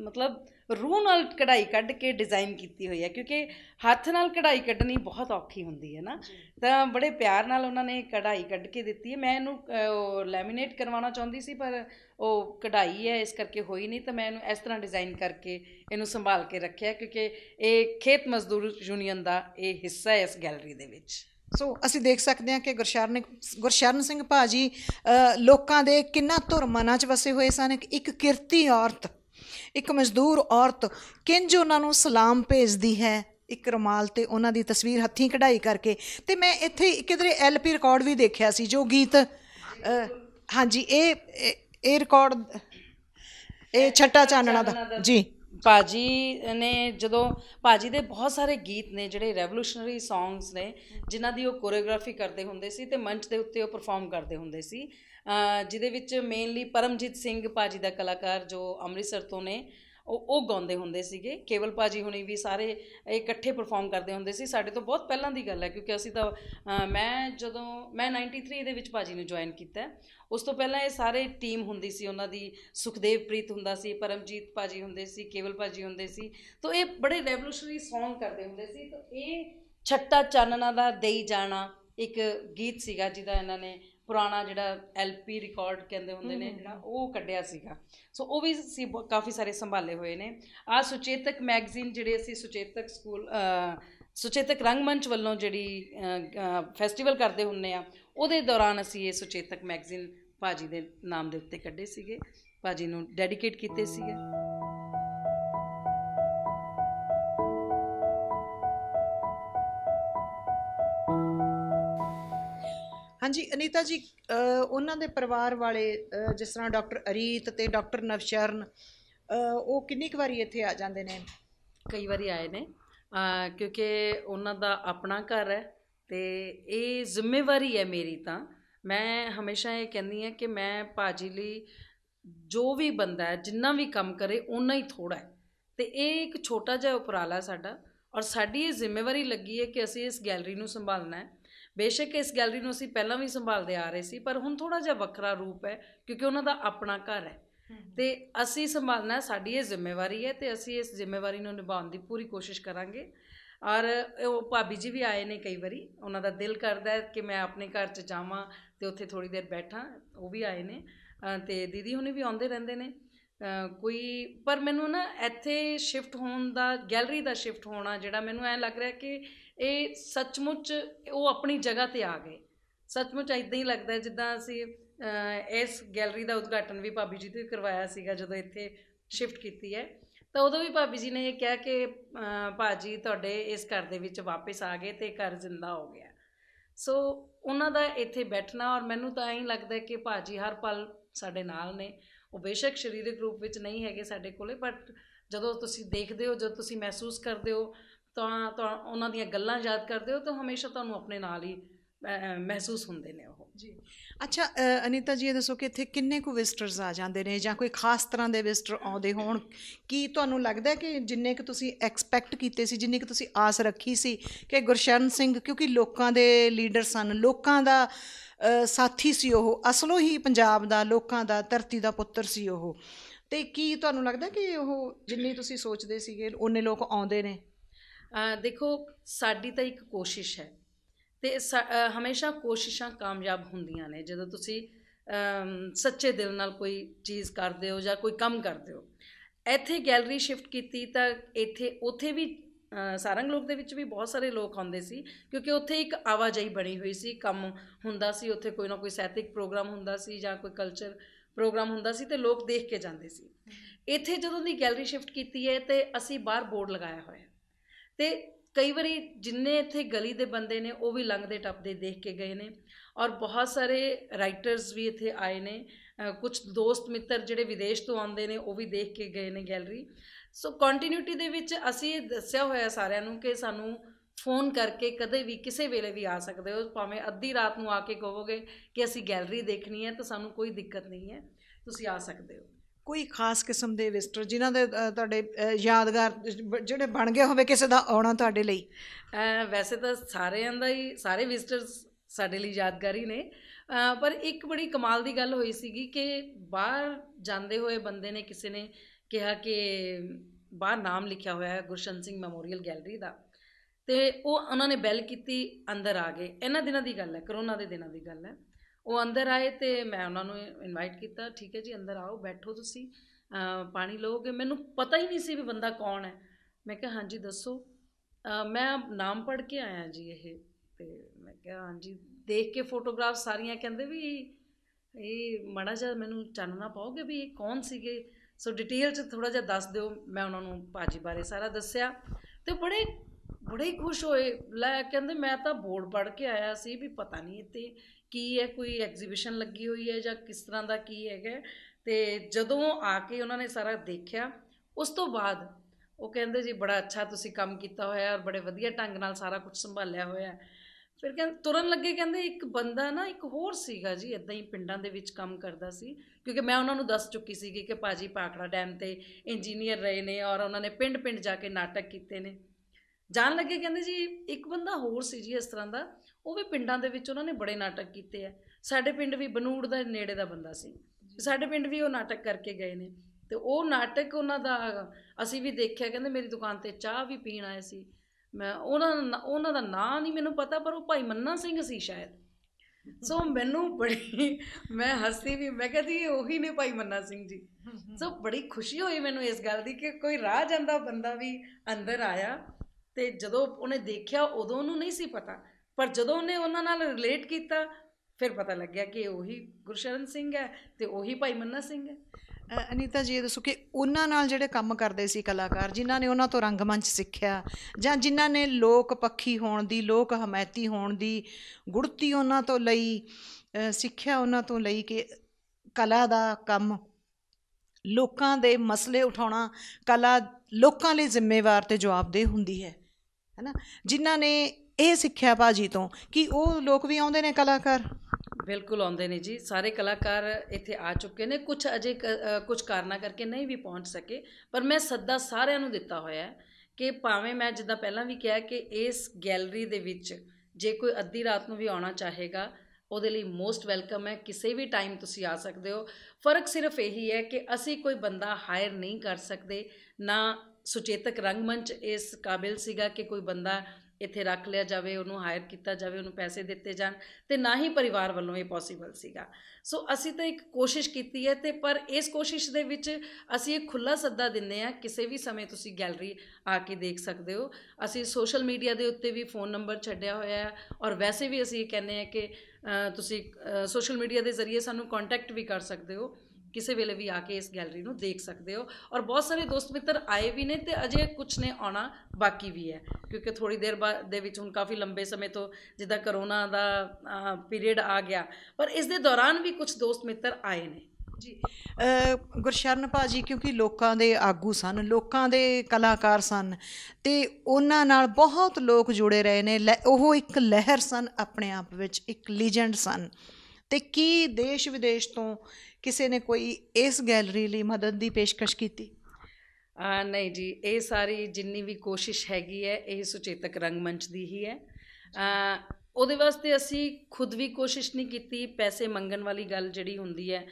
ਮਤਲਬ ਰੂਹ ਨਾਲ ਕਢਾਈ ਕੱਢ ਕੇ ਡਿਜ਼ਾਈਨ ਕੀਤੀ ਹੋਈ ਹੈ ਕਿਉਂਕਿ ਹੱਥ ਨਾਲ ਕਢਾਈ ਕੱਢਣੀ ਬਹੁਤ ਔਖੀ ਹੁੰਦੀ ਹੈ ਨਾ ਤਾਂ ਬੜੇ ਪਿਆਰ ਨਾਲ ਉਹਨਾਂ ਨੇ ਕਢਾਈ ਕੱਢ ਕੇ ਦਿੱਤੀ ਹੈ ਮੈਂ ਇਹਨੂੰ ਲੈਮੀਨੇਟ ਕਰਵਾਉਣਾ ਚਾਹੁੰਦੀ ਸੀ ਪਰ ਉਹ ਕਢਾਈ ਹੈ ਇਸ ਕਰਕੇ ਹੋਈ ਨਹੀਂ ਤਾਂ ਮੈਂ ਇਹਨੂੰ ਇਸ ਤਰ੍ਹਾਂ ਡਿਜ਼ਾਈਨ ਕਰਕੇ ਇਹਨੂੰ ਸੰਭਾਲ ਕੇ ਰੱਖਿਆ ਕਿਉਂਕਿ ਇਹ ਖੇਤ ਮਜ਼ਦੂਰ ਯੂਨੀਅਨ ਦਾ ਇਹ ਹਿੱਸਾ ਹੈ ਇਸ ਗੈਲਰੀ ਦੇ ਵਿੱਚ ਸੋ ਅਸੀਂ ਦੇਖ ਸਕਦੇ ਹਾਂ ਕਿ ਗੁਰਸ਼ਰਨ ਗੁਰਸ਼ਰਨ ਸਿੰਘ ਭਾਜੀ ਲੋਕਾਂ ਦੇ ਕਿੰਨਾ ਧੁਰ 'ਚ ਵਸੇ ਹੋਏ ਸਨ ਇੱਕ ਕਿਰਤੀ ਔਰਤ ਇੱਕ ਮਜ਼ਦੂਰ ਔਰਤ ਕਿੰਜ ਉਹਨਾਂ ਨੂੰ ਸਲਾਮ ਭੇਜਦੀ ਹੈ ਇੱਕ ਰਮਾਲ ਤੇ ਉਹਨਾਂ ਦੀ ਤਸਵੀਰ ਹੱਥੀਂ ਕਢਾਈ ਕਰਕੇ ਤੇ ਮੈਂ ਇੱਥੇ ਕਿਧਰੇ ਐਲਪੀ ਰਿਕਾਰਡ ਵੀ ਦੇਖਿਆ ਸੀ ਜੋ ਗੀਤ ਹਾਂਜੀ ਇਹ ਇਹ ਰਿਕਾਰਡ ਇਹ ਛੱਟਾ ਚਾਨਣਾ ਦਾ ਜੀ ਪਾਜੀ ਨੇ ਜਦੋਂ ਪਾਜੀ ਦੇ ਬਹੁਤ ਸਾਰੇ ਗੀਤ ਨੇ ਜਿਹੜੇ ਰੈਵੋਲੂਸ਼ਨਰੀ ਸੌਂਗਸ ਨੇ ਜਿਨ੍ਹਾਂ ਦੀ ਉਹ ਕੋਰੀਓਗ੍ਰਾਫੀ ਕਰਦੇ ਹੁੰਦੇ ਸੀ ਤੇ ਮੰਚ ਦੇ ਉੱਤੇ ਉਹ ਪਰਫਾਰਮ ਕਰਦੇ ਹੁੰਦੇ ਸੀ ਜਿਹਦੇ ਵਿੱਚ ਮੇਨਲੀ ਪਰਮਜੀਤ ਸਿੰਘ ਪਾਜੀ ਦਾ ਕਲਾਕਾਰ ਜੋ ਅੰਮ੍ਰਿਤਸਰ ਤੋਂ ਨੇ ਉਹ ਉਹ ਗਾਉਂਦੇ ਹੁੰਦੇ ਸੀਗੇ ਕੇਵਲ ਪਾਜੀ ਹੁਣੀ ਵੀ ਸਾਰੇ ਇਕੱਠੇ ਪਰਫਾਰਮ ਕਰਦੇ ਹੁੰਦੇ ਸੀ ਸਾਡੇ ਤੋਂ ਬਹੁਤ ਪਹਿਲਾਂ ਦੀ ਗੱਲ ਹੈ ਕਿਉਂਕਿ ਅਸੀਂ ਤਾਂ ਮੈਂ ਜਦੋਂ ਮੈਂ 93 ਦੇ ਵਿੱਚ ਪਾਜੀ ਨੂੰ ਜੁਆਇਨ ਕੀਤਾ ਉਸ ਤੋਂ ਪਹਿਲਾਂ ਇਹ ਸਾਰੇ ਟੀਮ ਹੁੰਦੀ ਸੀ ਉਹਨਾਂ ਦੀ ਸੁਖਦੇਵ ਪ੍ਰੀਤ ਹੁੰਦਾ ਸੀ ਪਰਮਜੀਤ ਪਾਜੀ ਹੁੰਦੇ ਸੀ ਕੇਵਲ ਪਾਜੀ ਹੁੰਦੇ ਸੀ ਤਾਂ ਇਹ ਬੜੇ ਰੈਵੋਲੂਸ਼ਨਰੀ Song ਕਰਦੇ ਹੁੰਦੇ ਸੀ ਤਾਂ ਇਹ ਛੱਟਾ ਚਾਨਣਾ ਦਾ ਦੇਈ ਜਾਣਾ ਇੱਕ ਗੀਤ ਸੀਗਾ ਜਿਹਦਾ ਇਹਨਾਂ ਨੇ ਪੁਰਾਣਾ ਜਿਹੜਾ ਐਲਪੀ ਰਿਕਾਰਡ ਕਹਿੰਦੇ ਹੁੰਦੇ ਨੇ ਜਿਹੜਾ ਉਹ ਕੱਢਿਆ ਸੀਗਾ ਸੋ ਉਹ ਵੀ ਸੀ ਕਾਫੀ ਸਾਰੇ ਸੰਭਾਲੇ ਹੋਏ ਨੇ ਆ ਸੁਚੇਤਕ ਮੈਗਜ਼ੀਨ ਜਿਹੜੇ ਅਸੀਂ ਸੁਚੇਤਕ ਸਕੂਲ ਸੁਚੇਤਕ ਰੰਗਮੰਚ ਵੱਲੋਂ ਜਿਹੜੀ ਫੈਸਟੀਵਲ ਕਰਦੇ ਹੁੰਨੇ ਆ ਉਹਦੇ ਦੌਰਾਨ ਅਸੀਂ ਇਹ ਸੁਚੇਤਕ ਮੈਗਜ਼ੀਨ ਭਾਜੀ ਦੇ ਨਾਮ ਦੇ ਉੱਤੇ ਕੱਢੇ ਸੀਗੇ ਭਾਜੀ ਨੂੰ ਡੈਡੀਕੇਟ ਕੀਤੇ ਸੀਗੇ ਹਾਂਜੀ ਅਨੀਤਾ ਜੀ ਉਹਨਾਂ ਦੇ ਪਰਿਵਾਰ ਵਾਲੇ ਜਿਸ ਤਰ੍ਹਾਂ ਡਾਕਟਰ ਅਰੀਤ ਤੇ ਡਾਕਟਰ ਨਵਸ਼ਰਨ ਉਹ ਕਿੰਨੀ ਕੁ ਵਾਰੀ ਇੱਥੇ ਆ ਜਾਂਦੇ ਨੇ ਕਈ ਵਾਰੀ ਆਏ ਨੇ ਕਿਉਂਕਿ ਉਹਨਾਂ ਦਾ ਆਪਣਾ ਘਰ ਹੈ ਤੇ ਇਹ ਜ਼ਿੰਮੇਵਾਰੀ ਹੈ ਮੇਰੀ ਤਾਂ ਮੈਂ ਹਮੇਸ਼ਾ ਇਹ ਕਹਿੰਦੀ ਹਾਂ ਕਿ ਮੈਂ ਭਾਜੀ ਲਈ ਜੋ ਵੀ ਬੰਦਾ ਹੈ ਜਿੰਨਾ ਵੀ ਕੰਮ ਕਰੇ ਉਹਨਾਂ ਹੀ ਥੋੜਾ ਹੈ ਤੇ ਇਹ ਇੱਕ ਛੋਟਾ ਜਿਹਾ ਉਪਰਾਲਾ ਸਾਡਾ ਔਰ ਸਾਡੀ ਇਹ ਜ਼ਿੰਮੇਵਾਰੀ ਲੱਗੀ ਹੈ ਕਿ ਅਸੀਂ ਇਸ ਗੈਲਰੀ ਨੂੰ ਸੰਭਾਲਣਾ ਹੈ ਬੇਸ਼ੱਕ ਇਸ ਗੈਲਰੀ ਨੂੰ ਅਸੀਂ ਪਹਿਲਾਂ ਵੀ ਸੰਭਾਲਦੇ ਆ ਰਹੇ ਸੀ ਪਰ ਹੁਣ ਥੋੜਾ ਜਿਹਾ ਵੱਖਰਾ ਰੂਪ ਹੈ ਕਿਉਂਕਿ ਉਹਨਾਂ ਦਾ ਆਪਣਾ ਘਰ ਹੈ ਤੇ ਅਸੀਂ ਸੰਭਾਲਣਾ ਸਾਡੀ ਇਹ ਜ਼ਿੰਮੇਵਾਰੀ ਹੈ ਤੇ ਅਸੀਂ ਇਸ ਜ਼ਿੰਮੇਵਾਰੀ ਨੂੰ ਨਿਭਾਉਣ ਦੀ ਪੂਰੀ ਕੋਸ਼ਿਸ਼ ਕਰਾਂਗੇ ਔਰ ਉਹ ਭਾਬੀ ਜੀ ਵੀ ਆਏ ਨੇ ਕਈ ਵਾਰੀ ਉਹਨਾਂ ਦਾ ਦਿਲ ਕਰਦਾ ਹੈ ਕਿ ਮੈਂ ਆਪਣੇ ਘਰ ਚ ਜਾਵਾਂ ਤੇ ਉੱਥੇ ਥੋੜੀ ਦੇਰ ਬੈਠਾਂ ਉਹ ਵੀ ਆਏ ਨੇ ਤੇ ਦੀਦੀ ਹੁਣੇ ਵੀ ਆਉਂਦੇ ਰਹਿੰਦੇ ਨੇ ਕੋਈ ਪਰ ਮੈਨੂੰ ਨਾ ਇੱਥੇ ਸ਼ਿਫਟ ਹੋਣ ਦਾ ਗੈਲਰੀ ਦਾ ਸ਼ਿਫਟ ਹੋਣਾ ਜਿਹੜਾ ਮੈਨੂੰ ਐ ਲੱਗ ਰਿਹਾ ਕਿ ਇਹ ਸੱਚਮੁੱਚ ਉਹ ਆਪਣੀ ਜਗ੍ਹਾ ਤੇ ਆ ਗਏ ਸੱਚਮੁੱਚ ਇਦਾਂ ਹੀ ਲੱਗਦਾ ਜਿੱਦਾਂ ਅਸੀਂ ਇਸ ਗੈਲਰੀ ਦਾ ਉਦਘਾਟਨ ਵੀ ਭਾਬੀ ਜੀ ਤੇ ਕਰਵਾਇਆ ਸੀਗਾ ਜਦੋਂ ਇੱਥੇ ਸ਼ਿਫਟ ਕੀਤੀ ਹੈ ਤਾਂ ਉਦੋਂ ਵੀ ਭਾਬੀ ਜੀ ਨੇ ਇਹ ਕਿਹਾ ਕਿ ਭਾਜੀ ਤੁਹਾਡੇ ਇਸ ਘਰ ਦੇ ਵਿੱਚ ਵਾਪਸ ਆ ਗਏ ਤੇ ਘਰ ਜ਼ਿੰਦਾ ਹੋ ਗਿਆ ਸੋ ਉਹਨਾਂ ਦਾ ਇੱਥੇ ਬੈਠਣਾ ਔਰ ਮੈਨੂੰ ਤਾਂ ਐਂ ਲੱਗਦਾ ਕਿ ਭਾਜੀ ਹਰ ਪਲ ਸਾਡੇ ਨਾਲ ਨੇ ਉਹ ਬੇਸ਼ੱਕ ਸਰੀਰਕ ਰੂਪ ਵਿੱਚ ਨਹੀਂ ਹੈਗੇ ਸਾਡੇ ਕੋਲੇ ਬਟ ਜਦੋਂ ਤੁਸੀਂ ਦੇਖਦੇ ਹੋ ਜਦੋਂ ਤੁਸੀਂ ਮਹਿਸੂਸ ਕਰਦੇ ਹੋ ਤਾਂ ਤਾਂ ਉਹਨਾਂ ਦੀਆਂ ਗੱਲਾਂ ਯਾਦ ਕਰਦੇ ਹੋ ਤਾਂ ਹਮੇਸ਼ਾ ਤੁਹਾਨੂੰ ਆਪਣੇ ਨਾਲ ਹੀ ਮਹਿਸੂਸ ਹੁੰਦੇ ਨੇ ਉਹ ਜੀ ਅੱਛਾ ਅਨੀਤਾ ਜੀ ਇਹ ਦੱਸੋ ਕਿ ਇੱਥੇ ਕਿੰਨੇ ਕੁ ਵਿਜ਼ਟਰਸ ਆ ਜਾਂਦੇ ਨੇ ਜਾਂ ਕੋਈ ਖਾਸ ਤਰ੍ਹਾਂ ਦੇ ਵਿਜ਼ਟਰ ਆਉਂਦੇ ਹੋਣ ਕੀ ਤੁਹਾਨੂੰ ਲੱਗਦਾ ਕਿ ਜਿੰਨੇ ਕੁ ਤੁਸੀਂ ਐਕਸਪੈਕਟ ਕੀਤੇ ਸੀ ਜਿੰਨੇ ਕੁ ਤੁਸੀਂ ਆਸ ਰੱਖੀ ਸੀ ਕਿ ਗੁਰਸ਼ਰਨ ਸਿੰਘ ਕਿਉਂਕਿ ਲੋਕਾਂ ਦੇ ਲੀਡਰ ਸਨ ਲੋਕਾਂ ਦਾ ਸਾਥੀ ਸੀ ਉਹ ਅਸਲੋ ਹੀ ਪੰਜਾਬ ਦਾ ਲੋਕਾਂ ਦਾ ਧਰਤੀ ਦਾ ਪੁੱਤਰ ਸੀ ਉਹ ਤੇ ਕੀ ਤੁਹਾਨੂੰ ਲੱਗਦਾ ਕਿ ਉਹ ਜਿੰਨੀ ਤੁਸੀਂ ਸੋਚਦੇ ਸੀਗੇ ਉਹਨੇ ਲੋਕ ਆਉਂਦੇ ਨੇ ਦੇਖੋ ਸਾਡੀ ਤਾਂ ਇੱਕ ਕੋਸ਼ਿਸ਼ ਹੈ ਤੇ ਹਮੇਸ਼ਾ ਕੋਸ਼ਿਸ਼ਾਂ ਕਾਮਯਾਬ ਹੁੰਦੀਆਂ ਨੇ ਜਦੋਂ ਤੁਸੀਂ ਸੱਚੇ ਦਿਲ ਨਾਲ ਕੋਈ ਚੀਜ਼ ਕਰਦੇ ਹੋ ਜਾਂ ਕੋਈ ਕੰਮ ਕਰਦੇ ਹੋ ਇੱਥੇ ਗੈਲਰੀ ਸ਼ਿਫਟ ਕੀਤੀ ਤਾਂ ਇੱਥੇ ਉੱਥੇ ਵੀ ਸਾਰੰਗ ਲੋਕ ਦੇ ਵਿੱਚ ਵੀ ਬਹੁਤ ਸਾਰੇ ਲੋਕ ਆਉਂਦੇ ਸੀ ਕਿਉਂਕਿ ਉੱਥੇ ਇੱਕ ਆਵਾਜਾਈ ਬਣੀ ਹੋਈ ਸੀ ਕੰਮ ਹੁੰਦਾ ਸੀ ਉੱਥੇ ਕੋਈ ਨਾ ਕੋਈ ਸਾਹਿਤਿਕ ਪ੍ਰੋਗਰਾਮ ਹੁੰਦਾ ਸੀ ਜਾਂ ਕੋਈ ਕਲਚਰ ਪ੍ਰੋਗਰਾਮ ਹੁੰਦਾ ਸੀ ਤੇ ਲੋਕ ਦੇਖ ਕੇ ਜਾਂਦੇ ਸੀ ਇੱਥੇ ਜਦੋਂ ਦੀ ਗੈਲਰੀ ਸ਼ਿਫਟ ਕੀਤੀ ਹੈ ਤੇ ਅਸੀਂ ਬਾਹਰ ਬੋਰਡ ਲਗਾਇਆ ਹੋਇਆ ਹੈ ਤੇ ਕਈ ਵਾਰੀ ਜਿੰਨੇ ਇੱਥੇ ਗਲੀ ਦੇ ਬੰਦੇ ਨੇ ਉਹ ਵੀ ਲੰਘਦੇ ਟੱਪਦੇ ਦੇਖ ਕੇ ਗਏ ਨੇ ਔਰ ਬਹੁਤ ਸਾਰੇ ਰਾਈਟਰਸ ਵੀ ਇੱਥੇ ਆਏ ਨੇ ਕੁਝ ਦੋਸਤ ਮਿੱਤਰ ਜਿਹੜੇ ਵਿਦੇਸ਼ ਤੋਂ ਆਉਂਦੇ ਨੇ ਉਹ ਵੀ ਦੇਖ ਕੇ ਗਏ ਨੇ ਗੈਲਰੀ ਸੋ ਕੰਟੀਨਿਊਟੀ ਦੇ ਵਿੱਚ ਅਸੀਂ ਇਹ ਦੱਸਿਆ ਹੋਇਆ ਸਾਰਿਆਂ ਨੂੰ ਕਿ ਸਾਨੂੰ ਫੋਨ ਕਰਕੇ ਕਦੇ ਵੀ ਕਿਸੇ ਵੇਲੇ ਵੀ ਆ ਸਕਦੇ ਹੋ ਭਾਵੇਂ ਅੱਧੀ ਰਾਤ ਨੂੰ ਆ ਕੇ ਕਹੋਗੇ ਕਿ ਅਸੀਂ ਗੈਲਰੀ ਦੇਖਣੀ ਹੈ ਤਾਂ ਸਾਨੂੰ ਕੋਈ ਦਿੱਕਤ ਨਹੀਂ ਹੈ ਤੁਸੀਂ ਆ ਸਕਦੇ ਹੋ ਕੋਈ ਖਾਸ ਕਿਸਮ ਦੇ ਵਿਜ਼ਟਰ ਜਿਨ੍ਹਾਂ ਦੇ ਤੁਹਾਡੇ ਯਾਦਗਾਰ ਜਿਹੜੇ ਬਣ ਗਏ ਹੋਵੇ ਕਿਸੇ ਦਾ ਆਉਣਾ ਤੁਹਾਡੇ ਲਈ ਵੈਸੇ ਤਾਂ ਸਾਰਿਆਂ ਦਾ ਹੀ ਸਾਰੇ ਵਿਜ਼ਟਰਸ ਸਾਡੇ ਲਈ ਯਾਦਗਾਰੀ ਨੇ ਪਰ ਇੱਕ ਬੜੀ ਕਮਾਲ ਦੀ ਗੱਲ ਹੋਈ ਸੀਗੀ ਕਿ ਬਾਹਰ ਜਾਂਦੇ ਹੋਏ ਬੰਦੇ ਨੇ ਕਿਸੇ ਨੇ ਕਿਹਾ ਕਿ ਬਾਹਰ ਨਾਮ ਲਿਖਿਆ ਹੋਇਆ ਹੈ ਗੁਰਸ਼ਨ ਸਿੰਘ ਮੈਮੋਰੀਅਲ ਗੈਲਰੀ ਦਾ ਤੇ ਉਹ ਉਹਨਾਂ ਨੇ ਬੈਲ ਕੀਤੀ ਅੰਦਰ ਆ ਗਏ ਇਹਨਾਂ ਦਿਨਾਂ ਦੀ ਗੱਲ ਹੈ ਕਰੋਨਾ ਦੇ ਦਿਨਾਂ ਦੀ ਗੱਲ ਹੈ ਉਹ ਅੰਦਰ ਆਏ ਤੇ ਮੈਂ ਉਹਨਾਂ ਨੂੰ ਇਨਵਾਈਟ ਕੀਤਾ ਠੀਕ ਹੈ ਜੀ ਅੰਦਰ ਆਓ ਬੈਠੋ ਤੁਸੀਂ ਪਾਣੀ ਲਓਗੇ ਮੈਨੂੰ ਪਤਾ ਹੀ ਨਹੀਂ ਸੀ ਵੀ ਬੰਦਾ ਕੌਣ ਹੈ ਮੈਂ ਕਿਹਾ ਹਾਂਜੀ ਦੱਸੋ ਮੈਂ ਨਾਮ ਪੜ ਕੇ ਆਇਆ ਜੀ ਇਹ ਤੇ ਮੈਂ ਕਿਹਾ ਹਾਂਜੀ ਦੇਖ ਕੇ ਫੋਟੋਗ੍ਰਾਫ ਸਾਰੀਆਂ ਕਹਿੰਦੇ ਵੀ ਇਹ ਮੜਾ ਜਾ ਮੈਨੂੰ ਚਾਨਣਾ ਪਾਓਗੇ ਵੀ ਇਹ ਕੌਣ ਸੀਗੇ ਸੋ ਡਿਟੇਲ ਚ ਥੋੜਾ ਜਿਹਾ ਦੱਸ ਦਿਓ ਮੈਂ ਉਹਨਾਂ ਨੂੰ ਬਾਜੀ ਬਾਰੇ ਸਾਰਾ ਦੱਸਿਆ ਤੇ ਬੜੇ ਬੜੇ ਖੁਸ਼ ਹੋਏ ਲੈ ਕਹਿੰਦੇ ਮੈਂ ਤਾਂ ਬੋਰਡ ਪੜ ਕੇ ਆਇਆ ਸੀ ਵੀ ਪਤਾ ਨਹੀਂ ਇੱਥੇ ਕੀ ਹੈ ਕੋਈ ਐਗਜ਼ੀਬਿਸ਼ਨ ਲੱਗੀ ਹੋਈ ਹੈ ਜਾਂ ਕਿਸ ਤਰ੍ਹਾਂ ਦਾ ਕੀ ਹੈਗਾ ਤੇ ਜਦੋਂ ਆ ਕੇ ਉਹਨਾਂ ਨੇ ਸਾਰਾ ਦੇਖਿਆ ਉਸ ਤੋਂ ਬਾਅਦ ਉਹ ਕਹਿੰਦੇ ਜੀ ਬੜਾ ਅੱਛਾ ਤੁਸੀਂ ਕੰਮ ਕੀਤਾ ਹੋਇਆ ਔਰ ਬੜੇ ਵਧੀਆ ਢੰਗ ਨਾਲ ਸਾਰਾ ਕੁਝ ਸੰਭਾਲਿਆ ਹੋਇਆ ਫਿਰ ਕਹਿੰਦੇ ਤੁਰਨ ਲੱਗੇ ਕਹਿੰਦੇ ਇੱਕ ਬੰਦਾ ਨਾ ਇੱਕ ਹੋਰ ਸੀਗਾ ਜੀ ਇਦਾਂ ਹੀ ਪਿੰਡਾਂ ਦੇ ਵਿੱਚ ਕੰਮ ਕਰਦਾ ਸੀ ਕਿਉਂਕਿ ਮੈਂ ਉਹਨਾਂ ਨੂੰ ਦੱਸ ਚੁੱਕੀ ਸੀਗੀ ਕਿ ਪਾਜੀ ਪਾਕੜਾ ਡੈਮ ਤੇ ਇੰਜੀਨੀਅਰ ਰਹੇ ਨੇ ਔਰ ਉਹਨਾਂ ਨੇ ਪਿੰਡ ਪਿੰਡ ਜਾ ਕੇ ਨਾਟਕ ਕੀਤੇ ਨੇ ਜਾਣ ਲੱਗੇ ਕਹਿੰਦੇ ਜੀ ਇੱਕ ਬੰਦਾ ਹੋਰ ਸੀ ਜੀ ਇਸ ਤਰ੍ਹਾਂ ਦਾ ਉਹ ਵੀ ਪਿੰਡਾਂ ਦੇ ਵਿੱਚ ਉਹਨਾਂ ਨੇ ਬੜੇ ਨਾਟਕ ਕੀਤੇ ਆ ਸਾਡੇ ਪਿੰਡ ਵੀ ਬਨੂੜ ਦਾ ਨੇੜੇ ਦਾ ਬੰਦਾ ਸੀ ਸਾਡੇ ਪਿੰਡ ਵੀ ਉਹ ਨਾਟਕ ਕਰਕੇ ਗਏ ਨੇ ਤੇ ਉਹ ਨਾਟਕ ਉਹਨਾਂ ਦਾ ਅਸੀਂ ਵੀ ਦੇਖਿਆ ਕਹਿੰਦੇ ਮੇਰੀ ਦੁਕਾਨ ਤੇ ਚਾਹ ਵੀ ਪੀਣ ਆਏ ਸੀ ਮੈਂ ਉਹਨਾਂ ਉਹਨਾਂ ਦਾ ਨਾਂ ਨਹੀਂ ਮੈਨੂੰ ਪਤਾ ਪਰ ਉਹ ਭਾਈ ਮੰਨਾ ਸਿੰਘ ਸੀ ਸ਼ਾਇਦ ਸੋ ਮੈਨੂੰ ਬੜੀ ਮੈਂ ਹੱਸੀ ਵੀ ਮੈਂ ਕਹਦੀ ਉਹੀ ਨੇ ਭਾਈ ਮੰਨਾ ਸਿੰਘ ਜੀ ਸੋ ਬੜੀ ਖੁਸ਼ੀ ਹੋਈ ਮੈਨੂੰ ਇਸ ਗੱਲ ਦੀ ਕਿ ਕੋਈ ਰਾਹ ਜਾਂਦਾ ਬੰਦਾ ਵੀ ਅੰਦਰ ਆਇਆ ਤੇ ਜਦੋਂ ਉਹਨੇ ਦੇਖਿਆ ਉਦੋਂ ਉਹਨੂੰ ਨਹੀਂ ਸੀ ਪਤਾ ਪਰ ਜਦੋਂ ਉਹਨੇ ਉਹਨਾਂ ਨਾਲ ਰਿਲੇਟ ਕੀਤਾ ਫਿਰ ਪਤਾ ਲੱਗਿਆ ਕਿ ਉਹੀ ਗੁਰਸ਼ਰਨ ਸਿੰਘ ਹੈ ਤੇ ਉਹੀ ਭਾਈ ਮੰਨਾ ਸਿੰਘ ਹੈ ਅਨੀਤਾ ਜੀ ਦੱਸੋ ਕਿ ਉਹਨਾਂ ਨਾਲ ਜਿਹੜੇ ਕੰਮ ਕਰਦੇ ਸੀ ਕਲਾਕਾਰ ਜਿਨ੍ਹਾਂ ਨੇ ਉਹਨਾਂ ਤੋਂ ਰੰਗਮੰਚ ਸਿੱਖਿਆ ਜਾਂ ਜਿਨ੍ਹਾਂ ਨੇ ਲੋਕ ਪੱਖੀ ਹੋਣ ਦੀ ਲੋਕ ਹਮਾਇਤੀ ਹੋਣ ਦੀ ਗੁੜਤੀ ਉਹਨਾਂ ਤੋਂ ਲਈ ਸਿੱਖਿਆ ਉਹਨਾਂ ਤੋਂ ਲਈ ਕਿ ਕਲਾ ਦਾ ਕੰਮ ਲੋਕਾਂ ਦੇ ਮਸਲੇ ਉਠਾਉਣਾ ਕਲਾ ਲੋਕਾਂ ਲਈ ਜ਼ਿੰਮੇਵਾਰ ਤੇ ਜਵਾਬਦੇਹ ਹੁੰਦੀ ਹੈ ਹੈਨਾ ਜਿਨ੍ਹਾਂ ਨੇ ਇਹ ਸਿੱਖਿਆ ਬਾਜੀ ਤੋਂ ਕਿ ਉਹ ਲੋਕ ਵੀ ਆਉਂਦੇ ਨੇ ਕਲਾਕਾਰ ਬਿਲਕੁਲ ਆਉਂਦੇ ਨੇ ਜੀ ਸਾਰੇ ਕਲਾਕਾਰ ਇੱਥੇ ਆ ਚੁੱਕੇ ਨੇ ਕੁਝ ਅਜੇ ਕੁਝ ਕਾਰਨਾ ਕਰਕੇ ਨਹੀਂ ਵੀ ਪਹੁੰਚ ਸਕੇ ਪਰ ਮੈਂ ਸੱਦਾ ਸਾਰਿਆਂ ਨੂੰ ਦਿੱਤਾ ਹੋਇਆ ਹੈ ਕਿ ਭਾਵੇਂ ਮੈਂ ਜਿੱਦਾਂ ਪਹਿਲਾਂ ਵੀ ਕਿਹਾ ਕਿ ਇਸ ਗੈਲਰੀ ਦੇ ਵਿੱਚ ਜੇ ਕੋਈ ਅੱਧੀ ਰਾਤ ਨੂੰ ਵੀ ਆਉਣਾ ਚਾਹੇਗਾ ਉਹਦੇ ਲਈ ਮੋਸਟ ਵੈਲਕਮ ਹੈ ਕਿਸੇ ਵੀ ਟਾਈਮ ਤੁਸੀਂ ਆ ਸਕਦੇ ਹੋ ਫਰਕ ਸਿਰਫ ਇਹੀ ਹੈ ਕਿ ਅਸੀਂ ਕੋਈ ਬੰਦਾ ਹਾਇਰ ਨਹੀਂ ਕਰ ਸਕਦੇ ਨਾ ਸੁਚੇਤਕ ਰੰਗਮੰਚ ਇਸ ਕਾਬਿਲ ਸੀਗਾ ਕਿ ਕੋਈ ਬੰਦਾ ਇੱਥੇ ਰੱਖ ਲਿਆ ਜਾਵੇ ਉਹਨੂੰ ਹਾਇਰ ਕੀਤਾ ਜਾਵੇ ਉਹਨੂੰ ਪੈਸੇ ਦਿੱਤੇ ਜਾਣ ਤੇ ਨਾ ਹੀ ਪਰਿਵਾਰ ਵੱਲੋਂ ਇਹ ਪੋਸੀਬਲ ਸੀਗਾ ਸੋ ਅਸੀਂ ਤਾਂ ਇੱਕ ਕੋਸ਼ਿਸ਼ ਕੀਤੀ ਹੈ ਤੇ ਪਰ ਇਸ ਕੋਸ਼ਿਸ਼ ਦੇ ਵਿੱਚ ਅਸੀਂ ਇਹ ਖੁੱਲਾ ਸੱਦਾ ਦਿੰਨੇ ਆ ਕਿਸੇ ਵੀ ਸਮੇਂ ਤੁਸੀਂ ਗੈਲਰੀ ਆ ਕੇ ਦੇਖ ਸਕਦੇ ਹੋ ਅਸੀਂ ਸੋਸ਼ਲ ਮੀਡੀਆ ਦੇ ਉੱਤੇ ਵੀ ਫੋਨ ਨੰਬਰ ਛੱਡਿਆ ਹੋਇਆ ਹੈ ਔਰ ਵੈਸੇ ਵੀ ਅਸੀਂ ਇਹ ਕਹਿੰਨੇ ਆ ਕਿ ਤੁਸੀਂ ਸੋਸ਼ਲ ਮੀਡੀਆ ਦੇ ਜ਼ਰੀਏ ਸਾਨੂੰ ਕੰਟੈਕਟ ਵੀ ਕਰ ਸਕਦੇ ਹੋ ਕਿਸੇ ਵੇਲੇ ਵੀ ਆ ਕੇ ਇਸ ਗੈਲਰੀ ਨੂੰ ਦੇਖ ਸਕਦੇ ਹੋ ਔਰ ਬਹੁਤ ਸਾਰੇ ਦੋਸਤ ਮਿੱਤਰ ਆਏ ਵੀ ਨੇ ਤੇ ਅਜੇ ਕੁਝ ਨੇ ਆਉਣਾ ਬਾਕੀ ਵੀ ਹੈ ਕਿਉਂਕਿ ਥੋੜੀ ਦੇਰ ਬਾਅਦ ਦੇ ਵਿੱਚ ਹੁਣ ਕਾਫੀ ਲੰਬੇ ਸਮੇਂ ਤੋਂ ਜਿੱਦਾਂ ਕਰੋਨਾ ਦਾ ਪੀਰੀਅਡ ਆ ਗਿਆ ਪਰ ਇਸ ਦੇ ਦੌਰਾਨ ਵੀ ਕੁਝ ਦੋਸਤ ਮਿੱਤਰ ਆਏ ਨੇ ਜੀ ਗੁਰਸ਼ਰਨ ਭਾਜੀ ਕਿਉਂਕਿ ਲੋਕਾਂ ਦੇ ਆਗੂ ਸਨ ਲੋਕਾਂ ਦੇ ਕਲਾਕਾਰ ਸਨ ਤੇ ਉਹਨਾਂ ਨਾਲ ਬਹੁਤ ਲੋਕ ਜੁੜੇ ਰਹੇ ਨੇ ਉਹ ਇੱਕ ਲਹਿਰ ਸਨ ਆਪਣੇ ਆਪ ਵਿੱਚ ਇੱਕ ਲੀਜੈਂਡ ਸਨ ਤੇ ਕੀ ਦੇਸ਼ ਵਿਦੇਸ਼ ਤੋਂ ਕਿਸੇ ਨੇ ਕੋਈ ਇਸ ਗੈਲਰੀ ਲਈ ਮਦਦ ਦੀ ਪੇਸ਼ਕਸ਼ ਕੀਤੀ ਆ ਨਹੀਂ ਜੀ ਇਹ ਸਾਰੀ ਜਿੰਨੀ ਵੀ ਕੋਸ਼ਿਸ਼ ਹੈਗੀ ਹੈ ਇਹ ਸੁਚੇਤਕ ਰੰਗਮੰਚ ਦੀ ਹੀ ਹੈ ਆ ਉਹਦੇ ਵਾਸਤੇ ਅਸੀਂ ਖੁਦ ਵੀ ਕੋਸ਼ਿਸ਼ ਨਹੀਂ ਕੀਤੀ ਪੈਸੇ ਮੰਗਣ ਵਾਲੀ ਗੱਲ ਜਿਹੜੀ ਹੁੰਦੀ ਹੈ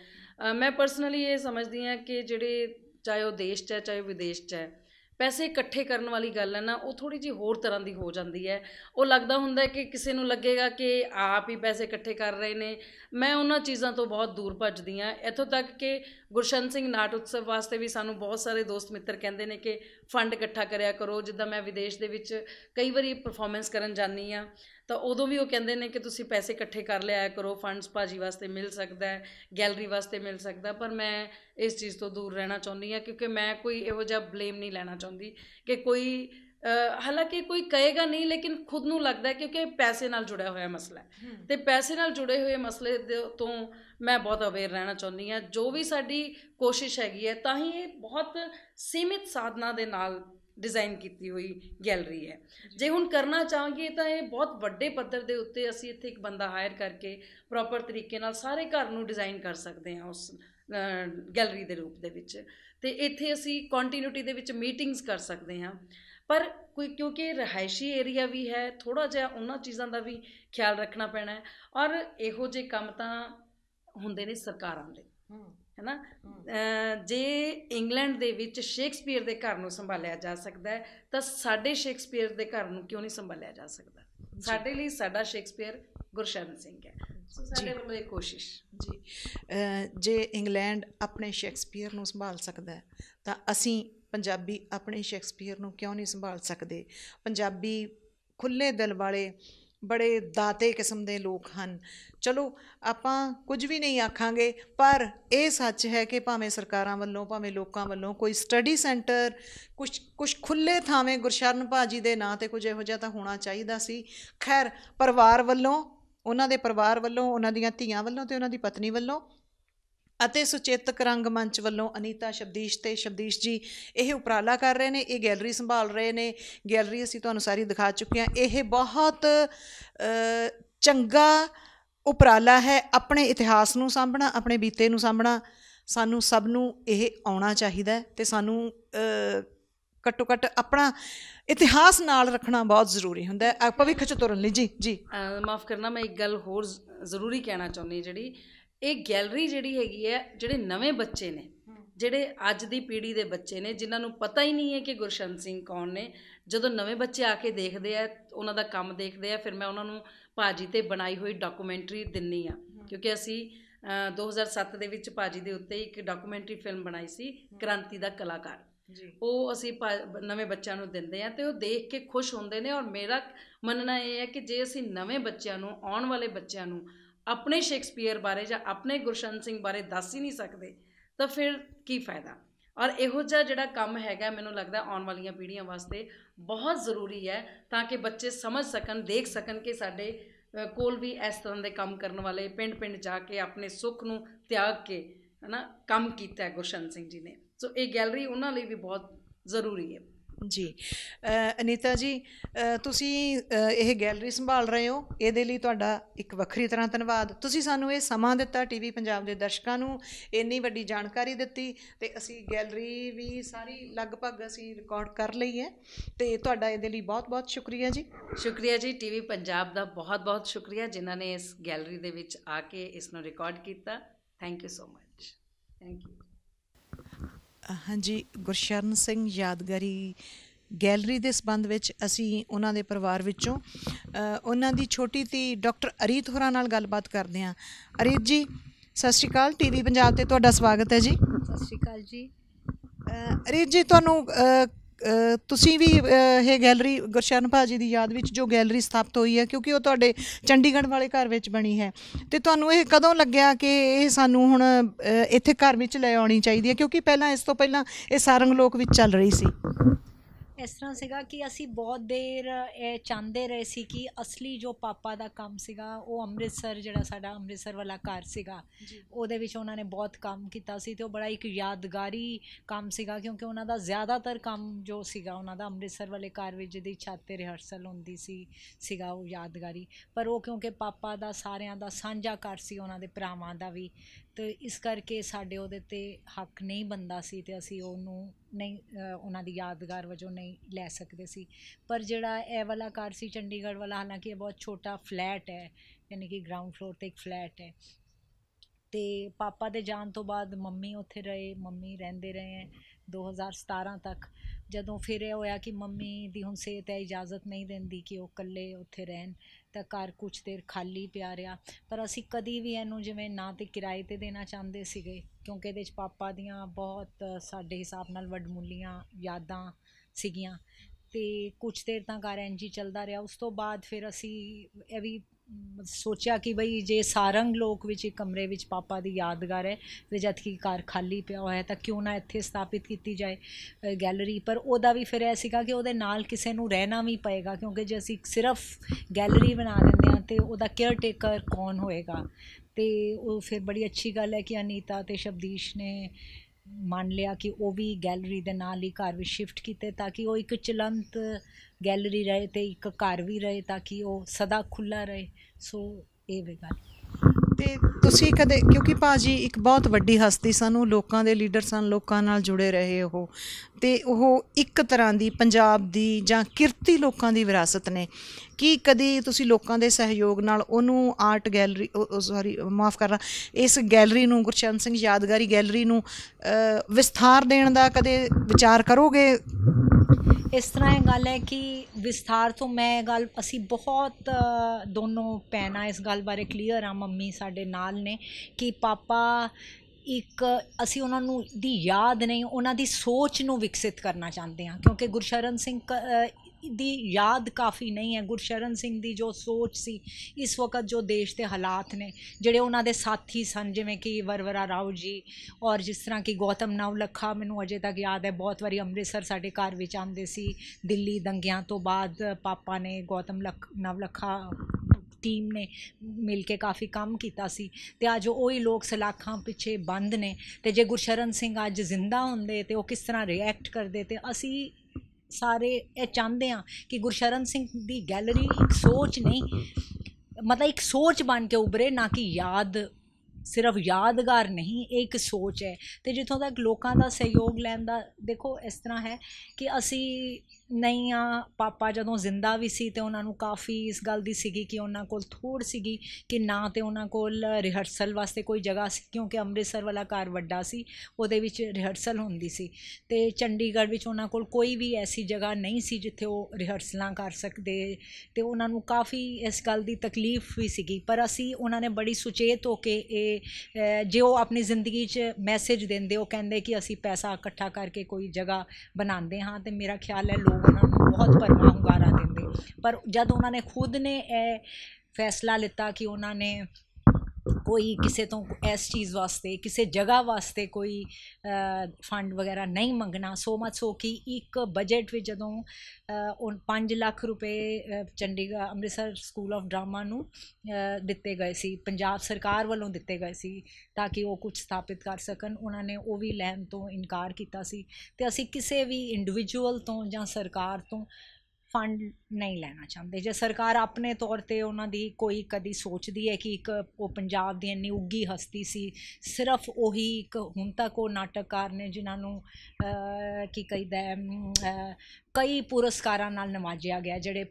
ਮੈਂ ਪਰਸਨਲੀ ਇਹ ਸਮਝਦੀ ਹਾਂ ਕਿ ਜਿਹੜੇ ਚਾਹੇ ਉਹ ਦੇਸ਼ 'ਚ ਹੈ ਚਾਹੇ ਵਿਦੇਸ਼ 'ਚ ਹੈ ਪੈਸੇ ਇਕੱਠੇ ਕਰਨ ਵਾਲੀ ਗੱਲ ਹੈ ਨਾ ਉਹ ਥੋੜੀ ਜੀ ਹੋਰ ਤਰ੍ਹਾਂ ਦੀ ਹੋ ਜਾਂਦੀ ਹੈ ਉਹ ਲੱਗਦਾ ਹੁੰਦਾ ਕਿ ਕਿਸੇ ਨੂੰ ਲੱਗੇਗਾ ਕਿ ਆਪ ਹੀ ਪੈਸੇ ਇਕੱਠੇ ਕਰ ਰਹੇ ਨੇ ਮੈਂ ਉਹਨਾਂ ਚੀਜ਼ਾਂ ਤੋਂ ਬਹੁਤ ਦੂਰ ਭੱਜਦੀ ਆ ਇੱਥੋਂ ਤੱਕ ਕਿ ਗੁਰਸ਼ਨ ਸਿੰਘ ਨਾਟ ਉਤਸਵ ਵਾਸਤੇ ਵੀ ਸਾਨੂੰ ਬਹੁਤ ਸਾਰੇ ਦੋਸਤ ਮਿੱਤਰ ਕਹਿੰਦੇ ਨੇ ਕਿ ਫੰਡ ਇਕੱਠਾ ਕਰਿਆ ਕਰੋ ਜਿੱਦਾਂ ਮੈਂ ਵਿਦੇਸ਼ ਦੇ ਵਿੱਚ ਕਈ ਵਾਰੀ ਪਰਫਾਰਮੈਂਸ ਕਰਨ ਜਾਂਦੀ ਆ ਤਾਂ ਉਦੋਂ ਵੀ ਉਹ ਕਹਿੰਦੇ ਨੇ ਕਿ ਤੁਸੀਂ ਪੈਸੇ ਇਕੱਠੇ ਕਰ ਲਿਆ ਕਰੋ ਫੰਡਸ ਭਾਜੀ ਵਾਸਤੇ ਮਿਲ ਸਕਦਾ ਹੈ ਗੈਲਰੀ ਵਾਸਤੇ ਮਿਲ ਸਕਦਾ ਪਰ ਮੈਂ ਇਸ ਚੀਜ਼ ਤੋਂ ਦੂਰ ਰਹਿਣਾ ਚਾਹੁੰਦੀ ਹਾਂ ਕਿਉਂਕਿ ਮੈਂ ਕੋਈ ਇਹੋ ਜਿਹਾ ਬਲੇਮ ਨਹੀਂ ਲੈਣਾ ਚਾਹੁੰਦੀ ਕਿ ਕੋਈ ਹਾਲਾਂਕਿ ਕੋਈ ਕਹੇਗਾ ਨਹੀਂ ਲੇਕਿਨ ਖੁਦ ਨੂੰ ਲੱਗਦਾ ਹੈ ਕਿਉਂਕਿ ਪੈਸੇ ਨਾਲ ਜੁੜਿਆ ਹੋਇਆ ਮਸਲਾ ਹੈ ਤੇ ਪੈਸੇ ਨਾਲ ਜੁੜੇ ਹੋਏ ਮਸਲੇ ਤੋਂ ਮੈਂ ਬਹੁਤ ਅਵੇਅਰ ਰਹਿਣਾ ਚਾਹੁੰਦੀ ਹਾਂ ਜੋ ਵੀ ਸਾਡੀ ਕੋਸ਼ਿਸ਼ ਹੈਗੀ ਹੈ ਤਾਂ ਹੀ ਇਹ ਬਹੁਤ ਸੀਮਿਤ ਸਾਧਨਾ ਦੇ ਨਾਲ ਡਿਜ਼ਾਈਨ ਕੀਤੀ ਹੋਈ ਗੈਲਰੀ ਹੈ ਜੇ ਹੁਣ ਕਰਨਾ ਚਾਹਾਂਗੇ ਤਾਂ ਇਹ ਬਹੁਤ ਵੱਡੇ ਪੱਧਰ ਦੇ ਉੱਤੇ ਅਸੀਂ ਇੱਥੇ ਇੱਕ ਬੰਦਾ ਹਾਇਰ ਕਰਕੇ ਪ੍ਰੋਪਰ ਤਰੀਕੇ ਨਾਲ ਸਾਰੇ ਘਰ ਨੂੰ ਡਿਜ਼ਾਈਨ ਕਰ ਸਕਦੇ ਹਾਂ ਉਸ ਗੈਲਰੀ ਦੇ ਰੂਪ ਦੇ ਵਿੱਚ ਤੇ ਇੱਥੇ ਅਸੀਂ ਕੰਟੀਨਿਊਟੀ ਦੇ ਵਿੱਚ ਮੀਟਿੰਗਸ ਕਰ ਸਕਦੇ ਹਾਂ ਪਰ ਕੋਈ ਕਿਉਂਕਿ ਰਹਾਇਸ਼ੀ ਏਰੀਆ ਵੀ ਹੈ ਥੋੜਾ ਜਿਹਾ ਉਹਨਾਂ ਚੀਜ਼ਾਂ ਦਾ ਵੀ ਖਿਆਲ ਰੱਖਣਾ ਪੈਣਾ ਹੈ ਔਰ ਇਹੋ ਜਿਹੇ ਕੰਮ ਤਾਂ ਹੁੰਦੇ ਨੇ ਸਰਕਾਰਾਂ ਦੇ ਹੈਨਾ ਜੇ ਇੰਗਲੈਂਡ ਦੇ ਵਿੱਚ ਸ਼ੇਕਸਪੀਅਰ ਦੇ ਘਰ ਨੂੰ ਸੰਭਾਲਿਆ ਜਾ ਸਕਦਾ ਤਾਂ ਸਾਡੇ ਸ਼ੇਕਸਪੀਅਰ ਦੇ ਘਰ ਨੂੰ ਕਿਉਂ ਨਹੀਂ ਸੰਭਾਲਿਆ ਜਾ ਸਕਦਾ ਸਾਡੇ ਲਈ ਸਾਡਾ ਸ਼ੇਕਸਪੀਅਰ ਗੁਰਸ਼ਰਨ ਸਿੰਘ ਹੈ ਸਾਡੇ ਵੱਲੋਂ ਇਹ ਕੋਸ਼ਿਸ਼ ਜੀ ਜੇ ਇੰਗਲੈਂਡ ਆਪਣੇ ਸ਼ੇਕਸਪੀਅਰ ਨੂੰ ਸੰਭਾਲ ਸਕਦਾ ਤਾਂ ਅਸੀਂ ਪੰਜਾਬੀ ਆਪਣੇ ਸ਼ੇਕਸਪੀਅਰ ਨੂੰ ਕਿਉਂ ਨਹੀਂ ਸੰਭਾਲ ਸਕਦੇ ਪੰਜਾਬੀ ਖੁੱਲੇ ਦਿਲ ਵਾਲੇ ਬੜੇ ਦਾਤੇ ਕਿਸਮ ਦੇ ਲੋਕ ਹਨ ਚਲੋ ਆਪਾਂ ਕੁਝ ਵੀ ਨਹੀਂ ਆਖਾਂਗੇ ਪਰ ਇਹ ਸੱਚ ਹੈ ਕਿ ਭਾਵੇਂ ਸਰਕਾਰਾਂ ਵੱਲੋਂ ਭਾਵੇਂ ਲੋਕਾਂ ਵੱਲੋਂ ਕੋਈ ਸਟੱਡੀ ਸੈਂਟਰ ਕੁਝ ਕੁਝ ਖੁੱਲੇ ਥਾਵੇਂ ਗੁਰਸ਼ਰਨ ਭਾਜੀ ਦੇ ਨਾਂ ਤੇ ਕੁਝ ਇਹੋ ਜਿਹਾ ਤਾਂ ਹੋਣਾ ਚਾਹੀਦਾ ਸੀ ਖੈਰ ਪਰਿਵਾਰ ਵੱਲੋਂ ਉਹਨਾਂ ਦੇ ਪਰਿਵਾਰ ਵੱਲੋਂ ਉਹਨਾਂ ਦੀਆਂ ਧੀਆਂ ਵੱਲੋਂ ਤੇ ਉਹਨਾਂ ਦੀ ਪਤਨੀ ਵੱਲੋਂ ਅਤੇ ਸੁਚੇਤਕ ਰੰਗ ਮੰਚ ਵੱਲੋਂ ਅਨੀਤਾ ਸ਼ਬਦੀਸ਼ ਤੇ ਸ਼ਬਦੀਸ਼ ਜੀ ਇਹ ਉਪਰਾਲਾ ਕਰ ਰਹੇ ਨੇ ਇਹ ਗੈਲਰੀ ਸੰਭਾਲ ਰਹੇ ਨੇ ਗੈਲਰੀ ਅਸੀਂ ਤੁਹਾਨੂੰ ਸਾਰੀ ਦਿਖਾ ਚੁੱਕੇ ਹਾਂ ਇਹ ਬਹੁਤ ਚੰਗਾ ਉਪਰਾਲਾ ਹੈ ਆਪਣੇ ਇਤਿਹਾਸ ਨੂੰ ਸਾਂਭਣਾ ਆਪਣੇ ਬੀਤੇ ਨੂੰ ਸਾਂਭਣਾ ਸਾਨੂੰ ਸਭ ਨੂੰ ਇਹ ਆਉਣਾ ਚਾਹੀਦਾ ਤੇ ਸਾਨੂੰ ਕਟੋ ਕਟ ਆਪਣਾ ਇਤਿਹਾਸ ਨਾਲ ਰੱਖਣਾ ਬਹੁਤ ਜ਼ਰੂਰੀ ਹੁੰਦਾ ਹੈ ਭਵਿੱਖ ਚ ਤੁਰਨ ਲਈ ਜੀ ਜੀ ਮਾਫ ਕਰਨਾ ਮੈਂ ਇੱਕ ਗੱਲ ਹੋਰ ਜ਼ਰੂਰੀ ਕਹਿਣਾ ਚਾਹੁੰਦੀ ਜਿਹੜੀ ਇਹ ਗੈਲਰੀ ਜਿਹੜੀ ਹੈਗੀ ਹੈ ਜਿਹੜੇ ਨਵੇਂ ਬੱਚੇ ਨੇ ਜਿਹੜੇ ਅੱਜ ਦੀ ਪੀੜ੍ਹੀ ਦੇ ਬੱਚੇ ਨੇ ਜਿਨ੍ਹਾਂ ਨੂੰ ਪਤਾ ਹੀ ਨਹੀਂ ਹੈ ਕਿ ਗੁਰਸ਼ਨ ਸਿੰਘ ਕੌਣ ਨੇ ਜਦੋਂ ਨਵੇਂ ਬੱਚੇ ਆ ਕੇ ਦੇਖਦੇ ਆ ਉਹਨਾਂ ਦਾ ਕੰਮ ਦੇਖਦੇ ਆ ਫਿਰ ਮੈਂ ਉਹਨਾਂ ਨੂੰ ਭਾਜੀ ਤੇ ਬਣਾਈ ਹੋਈ ਡਾਕੂਮੈਂਟਰੀ ਦਿੰਨੀ ਆ ਕਿਉਂਕਿ ਅਸੀਂ 2007 ਦੇ ਵਿੱਚ ਭਾਜੀ ਦੇ ਉੱਤੇ ਇੱਕ ਡਾਕੂਮੈਂਟਰੀ ਫਿਲਮ ਬਣਾਈ ਸੀ ਕ੍ਰਾਂਤੀ ਦਾ ਕਲਾਕਾਰ ਜੀ ਉਹ ਅਸੀਂ ਨਵੇਂ ਬੱਚਿਆਂ ਨੂੰ ਦਿੰਦੇ ਆ ਤੇ ਉਹ ਦੇਖ ਕੇ ਖੁਸ਼ ਹੁੰਦੇ ਨੇ ਔਰ ਮੇਰਾ ਮੰਨਣਾ ਇਹ ਹੈ ਕਿ ਜੇ ਅਸੀਂ ਨਵੇਂ ਬੱਚਿਆਂ ਨੂੰ ਆਉਣ ਵਾਲੇ ਬੱਚਿਆਂ ਨੂੰ ਆਪਣੇ ਸ਼ੇਕਸਪੀਅਰ ਬਾਰੇ ਜਾਂ ਆਪਣੇ ਗੁਰਸ਼ਨ ਸਿੰਘ ਬਾਰੇ ਦੱਸ ਹੀ ਨਹੀਂ ਸਕਦੇ ਤਾਂ ਫਿਰ ਕੀ ਫਾਇਦਾ ਔਰ ਇਹੋ ਜਿਹਾ ਜਿਹੜਾ ਕੰਮ ਹੈਗਾ ਮੈਨੂੰ ਲੱਗਦਾ ਆਉਣ ਵਾਲੀਆਂ ਪੀੜ੍ਹੀਆਂ ਵਾਸਤੇ ਬਹੁਤ ਜ਼ਰੂਰੀ ਹੈ ਤਾਂ ਕਿ ਬੱਚੇ ਸਮਝ ਸਕਣ ਦੇਖ ਸਕਣ ਕਿ ਸਾਡੇ ਕੋਲ ਵੀ ਇਸ ਤਰ੍ਹਾਂ ਦੇ ਕੰਮ ਕਰਨ ਵਾਲੇ ਪਿੰਡ-ਪਿੰਡ ਜਾ ਕੇ ਆਪਣੇ ਸੁੱਖ ਨੂੰ ਤਿਆਗ ਕੇ ਹਨਾ ਕੰਮ ਕੀਤਾ ਹੈ ਗੁਰਸ਼ਨ ਸਿੰਘ ਜੀ ਨੇ ਸੋ ਇਹ ਗੈਲਰੀ ਉਹਨਾਂ ਲਈ ਵੀ ਬਹੁਤ ਜ਼ਰੂਰੀ ਹੈ ਜੀ ਅਨੀਤਾ ਜੀ ਤੁਸੀਂ ਇਹ ਗੈਲਰੀ ਸੰਭਾਲ ਰਹੇ ਹੋ ਇਹਦੇ ਲਈ ਤੁਹਾਡਾ ਇੱਕ ਵੱਖਰੀ ਤਰ੍ਹਾਂ ਧੰਨਵਾਦ ਤੁਸੀਂ ਸਾਨੂੰ ਇਹ ਸਮਾਂ ਦਿੱਤਾ ਟੀਵੀ ਪੰਜਾਬ ਦੇ ਦਰਸ਼ਕਾਂ ਨੂੰ ਇੰਨੀ ਵੱਡੀ ਜਾਣਕਾਰੀ ਦਿੱਤੀ ਤੇ ਅਸੀਂ ਗੈਲਰੀ ਵੀ ਸਾਰੀ ਲਗਭਗ ਅਸੀਂ ਰਿਕਾਰਡ ਕਰ ਲਈ ਹੈ ਤੇ ਤੁਹਾਡਾ ਇਹਦੇ ਲਈ ਬਹੁਤ-ਬਹੁਤ ਸ਼ੁਕਰੀਆ ਜੀ ਸ਼ੁਕਰੀਆ ਜੀ ਟੀਵੀ ਪੰਜਾਬ ਦਾ ਬਹੁਤ-ਬਹੁਤ ਸ਼ੁਕਰੀਆ ਜਿਨ੍ਹਾਂ ਨੇ ਇਸ ਗੈਲਰੀ ਦੇ ਵਿੱਚ ਆ ਕੇ ਇਸ ਨੂੰ ਰਿਕਾਰਡ ਕੀਤਾ thank you so much thank you ਹਾਂਜੀ ਗੁਰਸ਼ਰਨ ਸਿੰਘ ਯਾਦਗਾਰੀ ਗੈਲਰੀ ਦੇ ਸੰਬੰਧ ਵਿੱਚ ਅਸੀਂ ਉਹਨਾਂ ਦੇ ਪਰਿਵਾਰ ਵਿੱਚੋਂ ਉਹਨਾਂ ਦੀ ਛੋਟੀ ਧੀ ਡਾਕਟਰ ਅਰੀਤ ਹੋਰਾਂ ਨਾਲ ਗੱਲਬਾਤ ਕਰਦੇ ਹਾਂ ਅਰੀਤ ਜੀ ਸਤਿ ਸ਼੍ਰੀ ਅਕਾਲ ਟੀਵੀ ਪੰਜਾਬ ਤੇ ਤੁਹਾਡਾ ਸਵਾਗਤ ਹੈ ਜੀ ਸਤਿ ਸ਼੍ਰੀ ਅਕਾਲ ਜੀ ਅਰੀਤ ਜੀ ਤੁਹਾਨੂੰ ਤੁਸੀਂ ਵੀ ਇਹ ਗੈਲਰੀ ਗੁਰਸ਼ਰਨ ਭਾਜੀ ਦੀ ਯਾਦ ਵਿੱਚ ਜੋ ਗੈਲਰੀ ਸਥਾਪਿਤ ਹੋਈ ਹੈ ਕਿਉਂਕਿ ਉਹ ਤੁਹਾਡੇ ਚੰਡੀਗੜ੍ਹ ਵਾਲੇ ਘਰ ਵਿੱਚ ਬਣੀ ਹੈ ਤੇ ਤੁਹਾਨੂੰ ਇਹ ਕਦੋਂ ਲੱਗਿਆ ਕਿ ਇਹ ਸਾਨੂੰ ਹੁਣ ਇੱਥੇ ਘਰ ਵਿੱਚ ਲੈ ਆਉਣੀ ਚਾਹੀਦੀ ਹੈ ਕਿਉਂਕਿ ਪਹਿਲਾਂ ਇਸ ਤੋਂ ਪਹਿਲਾਂ ਇਹ ਸਾਰੰਗ ਲੋਕ ਵਿੱਚ ਚੱਲ ਰਹੀ ਸੀ ਇਸ ਤਰ੍ਹਾਂ ਸੀਗਾ ਕਿ ਅਸੀਂ ਬਹੁਤ ਦੇਰ ਇਹ ਚਾਹੁੰਦੇ ਰਹੇ ਸੀ ਕਿ ਅਸਲੀ ਜੋ ਪਾਪਾ ਦਾ ਕੰਮ ਸੀਗਾ ਉਹ ਅੰਮ੍ਰਿਤਸਰ ਜਿਹੜਾ ਸਾਡਾ ਅੰਮ੍ਰਿਤਸਰ ਵਾਲਾ ਘਰ ਸੀਗਾ ਉਹਦੇ ਵਿੱਚ ਉਹਨਾਂ ਨੇ ਬਹੁਤ ਕੰਮ ਕੀਤਾ ਸੀ ਤੇ ਉਹ ਬੜਾ ਇੱਕ ਯਾਦਗਾਰੀ ਕੰਮ ਸੀਗਾ ਕਿਉਂਕਿ ਉਹਨਾਂ ਦਾ ਜ਼ਿਆਦਾਤਰ ਕੰਮ ਜੋ ਸੀਗਾ ਉਹਨਾਂ ਦਾ ਅੰਮ੍ਰਿਤਸਰ ਵਾਲੇ ਘਰ ਵਿੱਚ ਜਿਹਦੀ ਛੱਤ ਤੇ ਰਿਹਰਸਲ ਹੁੰਦੀ ਸੀ ਸੀਗਾ ਉਹ ਯਾਦਗਾਰੀ ਪਰ ਉਹ ਕਿਉਂਕਿ ਪਾਪਾ ਦਾ ਸਾਰਿਆਂ ਦਾ ਸਾਂਝਾ ਘਰ ਸੀ ਉਹਨਾਂ ਦੇ ਭਰਾਵਾਂ ਦਾ ਵੀ ਤੇ ਇਸ ਕਰਕੇ ਸਾਡੇ ਉਹਦੇ ਤੇ ਹੱਕ ਨਹੀਂ ਬੰਦਾ ਸੀ ਤੇ ਅਸੀਂ ਉਹਨੂੰ ਨਹੀਂ ਉਹਨਾਂ ਦੀ ਯਾਦਗਾਰ ਵਜੋਂ ਨਹੀਂ ਲੈ ਸਕਦੇ ਸੀ ਪਰ ਜਿਹੜਾ ਇਹ ਵਾਲਾ ਘਰ ਸੀ ਚੰਡੀਗੜ੍ਹ ਵਾਲਾ ਹਾਲਾਂਕਿ ਇਹ ਬਹੁਤ ਛੋਟਾ ਫਲੈਟ ਹੈ ਯਾਨੀ ਕਿ ਗਰਾਊਂਡ ਫਲੋਰ ਤੇ ਇੱਕ ਫਲੈਟ ਹੈ ਤੇ ਪਾਪਾ ਦੇ ਜਾਣ ਤੋਂ ਬਾਅਦ ਮੰਮੀ ਉੱਥੇ ਰਹੇ ਮੰਮੀ ਰਹਿੰਦੇ ਰਹੇ 2017 ਤੱਕ ਜਦੋਂ ਫਿਰ ਇਹ ਹੋਇਆ ਕਿ ਮੰਮੀ ਦੀ ਹੁਣ ਸਿਹਤ ਹੈ ਇਜਾਜ਼ਤ ਨਹੀਂ ਦਿੰਦੀ ਕਿ ਉਹ ਇਕੱਲੇ ਉੱਥੇ ਰਹਿਣ ਤਾਂ ਘਰ ਕੁਝ ਦੇਰ ਖਾਲੀ ਪਿਆ ਰਿਹਾ ਪਰ ਅਸੀਂ ਕਦੀ ਵੀ ਇਹਨੂੰ ਜਿਵੇਂ ਨਾ ਤੇ ਕਿਰਾਏ ਤੇ ਦੇਣਾ ਚਾਹੁੰਦੇ ਸੀਗੇ ਕਿਉਂਕਿ ਇਹਦੇ 'ਚ ਪਾਪਾ ਦੀਆਂ ਬਹੁਤ ਸਾਡੇ ਹਿਸਾਬ ਨਾਲ ਮੁੱਲੀਆਂ ਯਾਦਾਂ ਸੀਗੀਆਂ ਤੇ ਕੁਝ ਦੇਰ ਤੱਕ ਘਰ ਇੰਝ ਚੱਲਦਾ ਰਿਹਾ ਉਸ ਤੋਂ ਬਾਅਦ ਫਿਰ ਅਸੀਂ ਇਹ ਵੀ ਸੋਚਿਆ ਕਿ ਭਈ ਜੇ ਸਾਰੰਗ ਲੋਕ ਵਿੱਚ ਇੱਕ ਕਮਰੇ ਵਿੱਚ ਪਾਪਾ ਦੀ ਯਾਦਗਾਰ ਹੈ ਤੇ ਜਦ ਕਿ ਘਰ ਖਾਲੀ ਪਿਆ ਹੋਇਆ ਤਾਂ ਕਿਉਂ ਨਾ ਇੱਥੇ ਸਥਾਪਿਤ ਕੀਤੀ ਜਾਏ ਗੈਲਰੀ ਪਰ ਉਹਦਾ ਵੀ ਫਿਰ ਐ ਸੀਗਾ ਕਿ ਉਹਦੇ ਨਾਲ ਕਿਸੇ ਨੂੰ ਰਹਿਣਾ ਵੀ ਪਏਗਾ ਕਿਉਂਕਿ ਜੇ ਅਸੀਂ ਸਿਰਫ ਗੈਲਰੀ ਬਣਾ ਦਿੰਦੇ ਆ ਤੇ ਉਹਦਾ ਕੇਅਰ ਟੇਕਰ ਕੌਣ ਹੋਏਗਾ ਤੇ ਉਹ ਫਿਰ ਬੜੀ ਅੱਛੀ ਗੱਲ ਹੈ ਕਿ ਅਨੀਤਾ ਤੇ ਸ਼ਬਦੀਸ਼ ਨੇ ਮੰਨ ਲਿਆ ਕਿ ਉਹ ਵੀ ਗੈਲਰੀ ਦੇ ਨਾਲ ਹੀ ਘਰ ਵਿੱਚ ਸ਼ਿਫਟ ਕੀਤੇ ਤਾਂ ਕਿ ਉਹ ਇੱਕ ਚਲੰਤ ਗੈਲਰੀ ਰਹੇ ਤੇ ਇੱਕ ਘਰ ਵੀ ਰਹੇ ਤਾਂ ਕਿ ਉਹ ਸਦਾ ਖੁੱਲਾ ਰਹੇ ਸੋ ਇਹ ਵੀ ਗੱਲ ਤੇ ਤੁਸੀਂ ਕਦੇ ਕਿਉਂਕਿ ਭਾਜੀ ਇੱਕ ਬਹੁਤ ਵੱਡੀ ਹਸਤੀ ਸਨ ਉਹ ਲੋਕਾਂ ਦੇ ਲੀਡਰ ਸਨ ਲੋਕਾਂ ਨਾਲ ਜੁੜੇ ਰਹੇ ਉਹ ਤੇ ਉਹ ਇੱਕ ਤਰ੍ਹਾਂ ਦੀ ਪੰਜਾਬ ਦੀ ਜਾਂ ਕਿਰਤੀ ਲੋਕਾਂ ਦੀ ਵਿਰਾਸਤ ਨੇ ਕੀ ਕਦੀ ਤੁਸੀਂ ਲੋਕਾਂ ਦੇ ਸਹਿਯੋਗ ਨਾਲ ਉਹਨੂੰ ਆਰਟ ਗੈਲਰੀ ਸੌਰੀ ਮਾਫ ਕਰਨਾ ਇਸ ਗੈਲਰੀ ਨੂੰ ਗੁਰਚੰਦ ਸਿੰਘ ਯਾਦਗਾਰੀ ਗੈਲਰੀ ਨੂੰ ਵਿਸਥਾਰ ਦੇਣ ਦਾ ਕਦੇ ਵਿਚਾਰ ਕਰੋਗੇ ਇਸ ਤਰ੍ਹਾਂ ਇਹ ਗੱਲ ਹੈ ਕਿ ਵਿਸਥਾਰ ਤੋਂ ਮੈਂ ਗੱਲ ਅਸੀਂ ਬਹੁਤ ਦੋਨੋਂ ਪੈਣਾ ਇਸ ਗੱਲ ਬਾਰੇ ਕਲੀਅਰ ਆ ਮੰਮੀ ਸਾਡੇ ਨਾਲ ਨੇ ਕਿ ਪਾਪਾ ਇੱਕ ਅਸੀਂ ਉਹਨਾਂ ਨੂੰ ਦੀ ਯਾਦ ਨਹੀਂ ਉਹਨਾਂ ਦੀ ਸੋਚ ਨੂੰ ਵਿਕਸਿਤ ਕਰਨਾ ਚਾਹੁੰਦੇ ਹਾਂ ਕਿਉਂਕਿ ਗੁਰਸ਼ਰਨ ਸਿੰਘ ਦੀ ਯਾਦ ਕਾਫੀ ਨਹੀਂ ਹੈ ਗੁਰਸ਼ਰਨ ਸਿੰਘ ਦੀ ਜੋ ਸੋਚ ਸੀ ਇਸ ਵਕਤ ਜੋ ਦੇਸ਼ ਦੇ ਹਾਲਾਤ ਨੇ ਜਿਹੜੇ ਉਹਨਾਂ ਦੇ ਸਾਥੀ ਸਨ ਜਿਵੇਂ ਕਿ ਵਰਵਰਾ ਰਾਉ ਜੀ ਔਰ ਜਿਸ ਤਰ੍ਹਾਂ ਕਿ ਗੌਤਮ ਨਵਲਖਾ ਮੈਨੂੰ ਅਜੇ ਤੱਕ ਯਾਦ ਹੈ ਬਹੁਤ ਵਾਰੀ ਅੰਮ੍ਰਿਤਸਰ ਸਾਡੇ ਘਰ ਵਿੱਚ ਆਉਂਦੇ ਸੀ ਦਿੱਲੀ ਦੰਗਿਆਂ ਤੋਂ ਬਾਅਦ ਪਾਪਾ ਨੇ ਗੌਤਮ ਨਵਲਖਾ ਟੀਮ ਨੇ ਮਿਲ ਕੇ ਕਾਫੀ ਕੰਮ ਕੀਤਾ ਸੀ ਤੇ ਅੱਜ ਉਹ ਹੀ ਲੋਕ ਸਲਾਖਾਂ ਪਿੱਛੇ ਬੰਦ ਨੇ ਤੇ ਜੇ ਗੁਰਸ਼ਰਨ ਸਿੰਘ ਅੱਜ ਜ਼ਿੰਦਾ ਹੁੰਦੇ ਤੇ ਉਹ ਕਿਸ ਤਰ੍ਹਾਂ ਰਿਐਕਟ ਕਰਦੇ ਤੇ ਅਸੀਂ ਸਾਰੇ ਇਹ ਚਾਹੁੰਦੇ ਆ ਕਿ ਗੁਰਸ਼ਰਨ ਸਿੰਘ ਦੀ ਗੈਲਰੀ ਇੱਕ ਸੋਚ ਨਹੀਂ ਮਤਲਬ ਇੱਕ ਸੋਚ ਬਣ ਕੇ ਉਭਰੇ ਨਾ ਕਿ ਯਾਦ ਸਿਰਫ ਯਾਦਗਾਰ ਨਹੀਂ ਇੱਕ ਸੋਚ ਹੈ ਤੇ ਜਿੱਥੋਂ ਤੱਕ ਲੋਕਾਂ ਦਾ ਸਹਿਯੋਗ ਲੈਣ ਦਾ ਦੇਖੋ ਇਸ ਤਰ੍ਹਾਂ ਹੈ ਕਿ ਅਸੀਂ ਆ ਪਾਪਾ ਜਦੋਂ ਜ਼ਿੰਦਾ ਵੀ ਸੀ ਤੇ ਉਹਨਾਂ ਨੂੰ ਕਾਫੀ ਇਸ ਗੱਲ ਦੀ ਸੀਗੀ ਕਿ ਉਹਨਾਂ ਕੋਲ ਥੋੜ ਸੀਗੀ ਕਿ ਨਾ ਤੇ ਉਹਨਾਂ ਕੋਲ ਰਿਹਰਸਲ ਵਾਸਤੇ ਕੋਈ ਜਗ੍ਹਾ ਸੀ ਕਿਉਂਕਿ ਅੰਮ੍ਰਿਤਸਰ ਵਾਲਾ ਘਰ ਵੱਡਾ ਸੀ ਉਹਦੇ ਵਿੱਚ ਰਿਹਰਸਲ ਹੁੰਦੀ ਸੀ ਤੇ ਚੰਡੀਗੜ੍ਹ ਵਿੱਚ ਉਹਨਾਂ ਕੋਲ ਕੋਈ ਵੀ ਐਸੀ ਜਗ੍ਹਾ ਨਹੀਂ ਸੀ ਜਿੱਥੇ ਉਹ ਰਿਹਰਸਲਾਂ ਕਰ ਸਕਦੇ ਤੇ ਉਹਨਾਂ ਨੂੰ ਕਾਫੀ ਇਸ ਗੱਲ ਦੀ ਤਕਲੀਫ ਵੀ ਸੀਗੀ ਪਰ ਅਸੀਂ ਉਹਨਾਂ ਨੇ ਬੜੀ ਸੁਚੇਤ ਹੋ ਕੇ ਇਹ ਜੋ ਆਪਣੀ ਜ਼ਿੰਦਗੀ 'ਚ ਮੈਸੇਜ ਦਿੰਦੇ ਉਹ ਕਹਿੰਦੇ ਕਿ ਅਸੀਂ ਪੈਸਾ ਇਕੱਠਾ ਕਰਕੇ ਕੋਈ ਜਗ੍ਹਾ ਬਣਾਉਂਦੇ ਹਾਂ ਤੇ ਮੇਰਾ ਖਿਆਲ ਹੈ ਲੋਕ ਉਹਨਾਂ ਨੂੰ ਬਹੁਤ ਭਰਵਾਂ ਹੁੰਗਾਰਾ ਦਿੰਦੇ ਪਰ ਜਦ ਉਹਨਾਂ ਨੇ ਖੁਦ ਨੇ ਇਹ ਫੈਸਲਾ ਲਿੱਤਾ ਕਿ ਉਹਨਾਂ ਨੇ ਕੋਈ ਕਿਸੇ ਤੋਂ ਇਸ ਚੀਜ਼ ਵਾਸਤੇ ਕਿਸੇ ਜਗ੍ਹਾ ਵਾਸਤੇ ਕੋਈ ਫੰਡ ਵਗੈਰਾ ਨਹੀਂ ਮੰਗਣਾ ਸੋ ਮਚ ਸੋ ਕਿ ਇੱਕ ਬਜਟ ਵਿੱਚ ਜਦੋਂ ਉਹ 5 ਲੱਖ ਰੁਪਏ Chandigarh Amritsar school of drama ਨੂੰ ਦਿੱਤੇ ਗਏ ਸੀ ਪੰਜਾਬ ਸਰਕਾਰ ਵੱਲੋਂ ਦਿੱਤੇ ਗਏ ਸੀ ਤਾਂ ਕਿ ਉਹ ਕੁਝ ਸਥਾਪਿਤ ਕਰ ਸਕਣ ਉਹਨਾਂ ਨੇ ਉਹ ਵੀ ਲੈਣ ਤੋਂ ਇਨਕਾਰ ਕੀਤਾ ਸੀ ਤੇ ਅਸੀਂ ਕਿਸੇ ਵੀ ਇੰਡੀਵਿਜੂਅਲ ਤੋਂ ਜਾਂ ਸਰਕਾਰ ਤੋਂ ਫੰਡ ਨਹੀਂ ਲੈਣਾ ਚਾਹੁੰਦੇ ਜੇ ਸਰਕਾਰ ਆਪਣੇ ਤੌਰ ਤੇ ਉਹਨਾਂ ਦੀ ਕੋਈ ਕਦੀ ਸੋਚਦੀ ਹੈ ਕਿ ਇੱਕ ਉਹ ਪੰਜਾਬ ਦੀ ਇੰਨੀ ਉੱਗੀ ਹਸਤੀ ਸੀ ਸਿਰਫ ਉਹੀ ਇੱਕ ਹੁਣ ਤੱਕ ਉਹ ਨਾਟਕਕਾਰ ਨੇ ਜਿਨ੍ਹਾਂ ਨੂੰ ਕੀ ਕਹਿੰਦਾ ਕਈ ਪੁਰਸਕਾਰਾਂ ਨਾਲ ਨਵਾਜਿਆ ਗਿਆ ਜਿਹੜੇ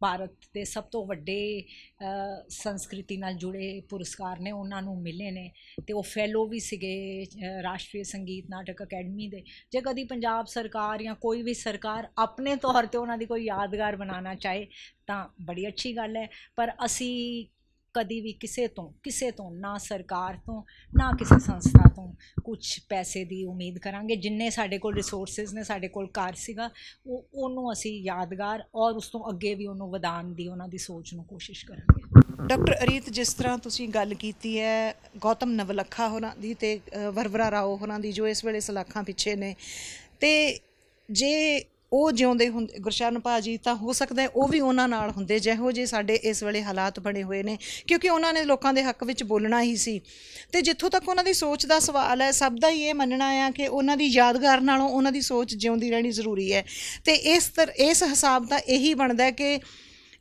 ਭਾਰਤ ਦੇ ਸਭ ਤੋਂ ਵੱਡੇ ਸੰਸਕ੍ਰਿਤੀ ਨਾਲ ਜੁੜੇ ਪੁਰਸਕਾਰ ਨੇ ਉਹਨਾਂ ਨੂੰ ਮਿਲੇ ਨੇ ਤੇ ਉਹ ਫੈਲੋ ਵੀ ਸੀਗੇ ਰਾਸ਼ਟਰੀ ਸੰਗੀਤ ਨਾਟਕ ਅਕੈਡਮੀ ਦੇ ਜੇ ਕਦੀ ਪੰਜਾਬ ਸਰਕਾਰ ਜਾਂ ਕੋਈ ਵੀ ਸਰਕਾਰ ਆਪਣੇ ਤੌਰ ਤੇ ਉਹਨਾਂ ਦੀ ਕੋਈ ਯਾਦਗਾਰ ਬਣਾਉਣਾ ਚਾਹੇ ਤਾਂ ਬੜੀ ਅੱਛੀ ਗੱਲ ਹੈ ਪਰ ਅਸੀਂ ਕਦੀ ਵੀ ਕਿਸੇ ਤੋਂ ਕਿਸੇ ਤੋਂ ਨਾ ਸਰਕਾਰ ਤੋਂ ਨਾ ਕਿਸੇ ਸੰਸਥਾ ਤੋਂ ਕੁਝ ਪੈਸੇ ਦੀ ਉਮੀਦ ਕਰਾਂਗੇ ਜਿੰਨੇ ਸਾਡੇ ਕੋਲ ਰਿਸੋਰਸਸ ਨੇ ਸਾਡੇ ਕੋਲ ਕਾਰ ਸੀਗਾ ਉਹ ਉਹਨੂੰ ਅਸੀਂ ਯਾਦਗਾਰ ਔਰ ਉਸ ਤੋਂ ਅੱਗੇ ਵੀ ਉਹਨੂੰ ਵਧਾਉਣ ਦੀ ਉਹਨਾਂ ਦੀ ਸੋਚ ਨੂੰ ਕੋਸ਼ਿਸ਼ ਕਰਾਂਗੇ ਡਾਕਟਰ ਅਰੀਤ ਜਿਸ ਤਰ੍ਹਾਂ ਤੁਸੀਂ ਗੱਲ ਕੀਤੀ ਹੈ ਗੌਤਮ ਨਵਲਖਾ ਹੋਣਾ ਦੀ ਤੇ ਵਰਵਰਾ ਰਾਓ ਹੋਣਾ ਦੀ ਜੋ ਇਸ ਵੇਲੇ ਸਲਾਖਾਂ ਪਿੱਛੇ ਨੇ ਤੇ ਜੇ ਉਹ ਜਿਉਂਦੇ ਹੁੰਦੇ ਗੁਰਸ਼ਰਨ ਭਾਜੀ ਤਾਂ ਹੋ ਸਕਦਾ ਉਹ ਵੀ ਉਹਨਾਂ ਨਾਲ ਹੁੰਦੇ ਜਿਹੋ ਜੇ ਸਾਡੇ ਇਸ ਵੇਲੇ ਹਾਲਾਤ ਬਣੇ ਹੋਏ ਨੇ ਕਿਉਂਕਿ ਉਹਨਾਂ ਨੇ ਲੋਕਾਂ ਦੇ ਹੱਕ ਵਿੱਚ ਬੋਲਣਾ ਹੀ ਸੀ ਤੇ ਜਿੱਥੋਂ ਤੱਕ ਉਹਨਾਂ ਦੀ ਸੋਚ ਦਾ ਸਵਾਲ ਹੈ ਸਭ ਦਾ ਹੀ ਇਹ ਮੰਨਣਾ ਆ ਕਿ ਉਹਨਾਂ ਦੀ ਯਾਦਗਾਰ ਨਾਲੋਂ ਉਹਨਾਂ ਦੀ ਸੋਚ ਜਿਉਂਦੀ ਰਹਿਣੀ ਜ਼ਰੂਰੀ ਹੈ ਤੇ ਇਸ ਇਸ ਹਿਸਾਬ ਦਾ ਇਹੀ ਬਣਦਾ ਕਿ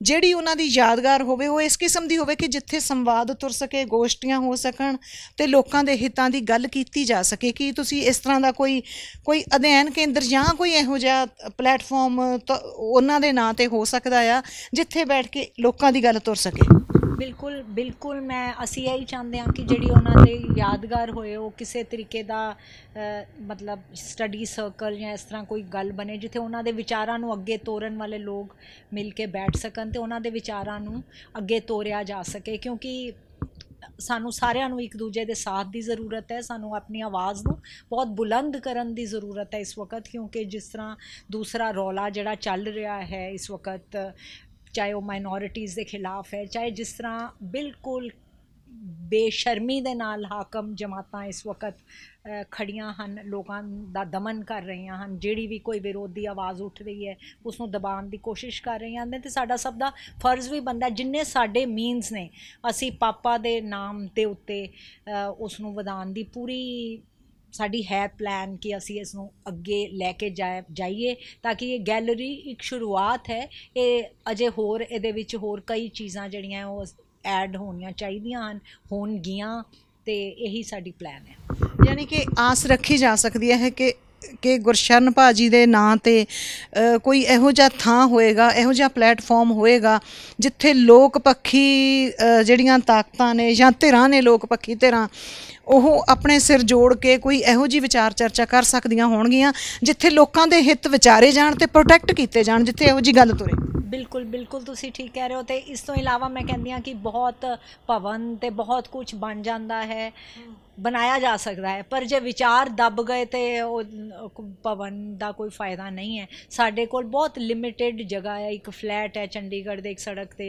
ਜਿਹੜੀ ਉਹਨਾਂ ਦੀ ਯਾਦਗਾਰ ਹੋਵੇ ਉਹ ਇਸ ਕਿਸਮ ਦੀ ਹੋਵੇ ਕਿ ਜਿੱਥੇ ਸੰਵਾਦ ਤੁਰ ਸਕੇ ਗੋਸ਼ਟੀਆਂ ਹੋ ਸਕਣ ਤੇ ਲੋਕਾਂ ਦੇ ਹਿੱਤਾਂ ਦੀ ਗੱਲ ਕੀਤੀ ਜਾ ਸਕੇ ਕਿ ਤੁਸੀਂ ਇਸ ਤਰ੍ਹਾਂ ਦਾ ਕੋਈ ਕੋਈ ਅਧਿਐਨ ਕੇਂਦਰ ਜਾਂ ਕੋਈ ਇਹੋ ਜਿਹਾ ਪਲੇਟਫਾਰਮ ਉਹਨਾਂ ਦੇ ਨਾਂ ਤੇ ਹੋ ਸਕਦਾ ਆ ਜਿੱਥੇ ਬੈਠ ਕੇ ਲੋਕਾਂ ਦੀ ਗੱਲ ਤੁਰ ਸਕੇ ਬਿਲਕੁਲ ਬਿਲਕੁਲ ਮੈਂ ਅਸੀਂ ਇਹੀ ਚਾਹੁੰਦੇ ਹਾਂ ਕਿ ਜਿਹੜੀ ਉਹਨਾਂ ਦੇ ਯਾਦਗਾਰ ਹੋਏ ਉਹ ਕਿਸੇ ਤਰੀਕੇ ਦਾ ਮਤਲਬ ਸਟੱਡੀ ਸਰਕਲ ਜਾਂ ਇਸ ਤਰ੍ਹਾਂ ਕੋਈ ਗੱਲ ਬਣੇ ਜਿੱਥੇ ਉਹਨਾਂ ਦੇ ਵਿਚਾਰਾਂ ਨੂੰ ਅੱਗੇ ਤੋਰਨ ਵਾਲੇ ਲੋਕ ਮਿਲ ਕੇ ਬੈਠ ਸਕਣ ਤੇ ਉਹਨਾਂ ਦੇ ਵਿਚਾਰਾਂ ਨੂੰ ਅੱਗੇ ਤੋਰਿਆ ਜਾ ਸਕੇ ਕਿਉਂਕਿ ਸਾਨੂੰ ਸਾਰਿਆਂ ਨੂੰ ਇੱਕ ਦੂਜੇ ਦੇ ਸਾਥ ਦੀ ਜ਼ਰੂਰਤ ਹੈ ਸਾਨੂੰ ਆਪਣੀ ਆਵਾਜ਼ ਨੂੰ ਬਹੁਤ ਬੁਲੰਦ ਕਰਨ ਦੀ ਜ਼ਰੂਰਤ ਹੈ ਇਸ ਵਕਤ ਕਿਉਂਕਿ ਜਿਸ ਤਰ੍ਹਾਂ ਦੂਸਰਾ ਰੌਲਾ ਜਿਹੜਾ ਚੱਲ ਰਿਹਾ ਹੈ ਇਸ ਵਕਤ ਚਾਹੇ ਉਹ ਮਾਈਨੋਰਿਟੀਜ਼ ਦੇ ਖਿਲਾਫ ਹੈ ਚਾਹੇ ਜਿਸ ਤਰ੍ਹਾਂ ਬਿਲਕੁਲ ਬੇਸ਼ਰਮੀ ਦੇ ਨਾਲ ਹਾਕਮ ਜਮਾਤਾਂ ਇਸ ਵਕਤ ਖੜੀਆਂ ਹਨ ਲੋਕਾਂ ਦਾ ਦਮਨ ਕਰ ਰਹੀਆਂ ਹਨ ਜਿਹੜੀ ਵੀ ਕੋਈ ਵਿਰੋਧੀ ਆਵਾਜ਼ ਉੱਠ ਰਹੀ ਹੈ ਉਸ ਨੂੰ ਦਬਾਉਣ ਦੀ ਕੋਸ਼ਿਸ਼ ਕਰ ਰਹੀਆਂ ਨੇ ਤੇ ਸਾਡਾ ਸਭ ਦਾ ਫਰਜ਼ ਵੀ ਬੰਦਾ ਜਿੰਨੇ ਸਾਡੇ ਮੀਨਸ ਨੇ ਅਸੀਂ ਪਾਪਾ ਦੇ ਨਾਮ ਤੇ ਉੱਤੇ ਉਸ ਨੂੰ ਵਧਾਉਣ ਦੀ ਪੂਰੀ ਸਾਡੀ ਹੈ ਪਲਾਨ ਕਿ ਅਸੀਂ ਇਸ ਨੂੰ ਅੱਗੇ ਲੈ ਕੇ ਜਾਈਏ ਤਾਂ ਕਿ ਇਹ ਗੈਲਰੀ ਇੱਕ ਸ਼ੁਰੂਆਤ ਹੈ ਇਹ ਅਜੇ ਹੋਰ ਇਹਦੇ ਵਿੱਚ ਹੋਰ ਕਈ ਚੀਜ਼ਾਂ ਜਿਹੜੀਆਂ ਉਹ ਐਡ ਹੋਣੀਆਂ ਚਾਹੀਦੀਆਂ ਹਨ ਹੋਣਗੀਆਂ ਤੇ ਇਹੀ ਸਾਡੀ ਪਲਾਨ ਹੈ ਯਾਨੀ ਕਿ ਆਸ ਰੱਖੀ ਜਾ ਸਕਦੀ ਹੈ ਕਿ ਕਿ ਗੁਰਸ਼ਰਨ ਭਾਜੀ ਦੇ ਨਾਂ ਤੇ ਕੋਈ ਇਹੋ ਜਿਹਾ ਥਾਂ ਹੋਏਗਾ ਇਹੋ ਜਿਹਾ ਪਲੇਟਫਾਰਮ ਹੋਏਗਾ ਜਿੱਥੇ ਲੋਕ ਪੱਖੀ ਜਿਹੜੀਆਂ ਤਾਕਤਾਂ ਨੇ ਜਾਂ ਧਿਰਾਂ ਨੇ ਲੋਕ ਪੱਖੀ ਧਿਰਾਂ ਉਹ ਆਪਣੇ ਸਿਰ ਜੋੜ ਕੇ ਕੋਈ ਇਹੋ ਜੀ ਵਿਚਾਰ ਚਰਚਾ ਕਰ ਸਕਦੀਆਂ ਹੋਣਗੀਆਂ ਜਿੱਥੇ ਲੋਕਾਂ ਦੇ ਹਿੱਤ ਵਿਚਾਰੇ ਜਾਣ ਤੇ ਪ੍ਰੋਟੈਕਟ ਕੀਤੇ ਜਾਣ ਜਿੱਥੇ ਇਹੋ ਜੀ ਗੱਲ ਤੁਰੇ ਬਿਲਕੁਲ ਬਿਲਕੁਲ ਤੁਸੀਂ ਠੀਕ ਕਹਿ ਰਹੇ ਹੋ ਤੇ ਇਸ ਤੋਂ ਇਲਾਵਾ ਮੈਂ ਕਹਿੰਦੀ ਆ ਕਿ ਬਹੁਤ ਭਵਨ ਤੇ ਬਹੁਤ ਕੁਝ ਬਣ ਜਾਂਦਾ ਹੈ ਬਣਾਇਆ ਜਾ ਸਕਦਾ ਹੈ ਪਰ ਜੇ ਵਿਚਾਰ ਦੱਬ ਗਏ ਤੇ ਉਹ ਭਵਨ ਦਾ ਕੋਈ ਫਾਇਦਾ ਨਹੀਂ ਹੈ ਸਾਡੇ ਕੋਲ ਬਹੁਤ ਲਿਮਿਟਿਡ ਜਗ੍ਹਾ ਹੈ ਇੱਕ ਫਲੈਟ ਹੈ ਚੰਡੀਗੜ੍ਹ ਦੇ ਇੱਕ ਸੜਕ ਤੇ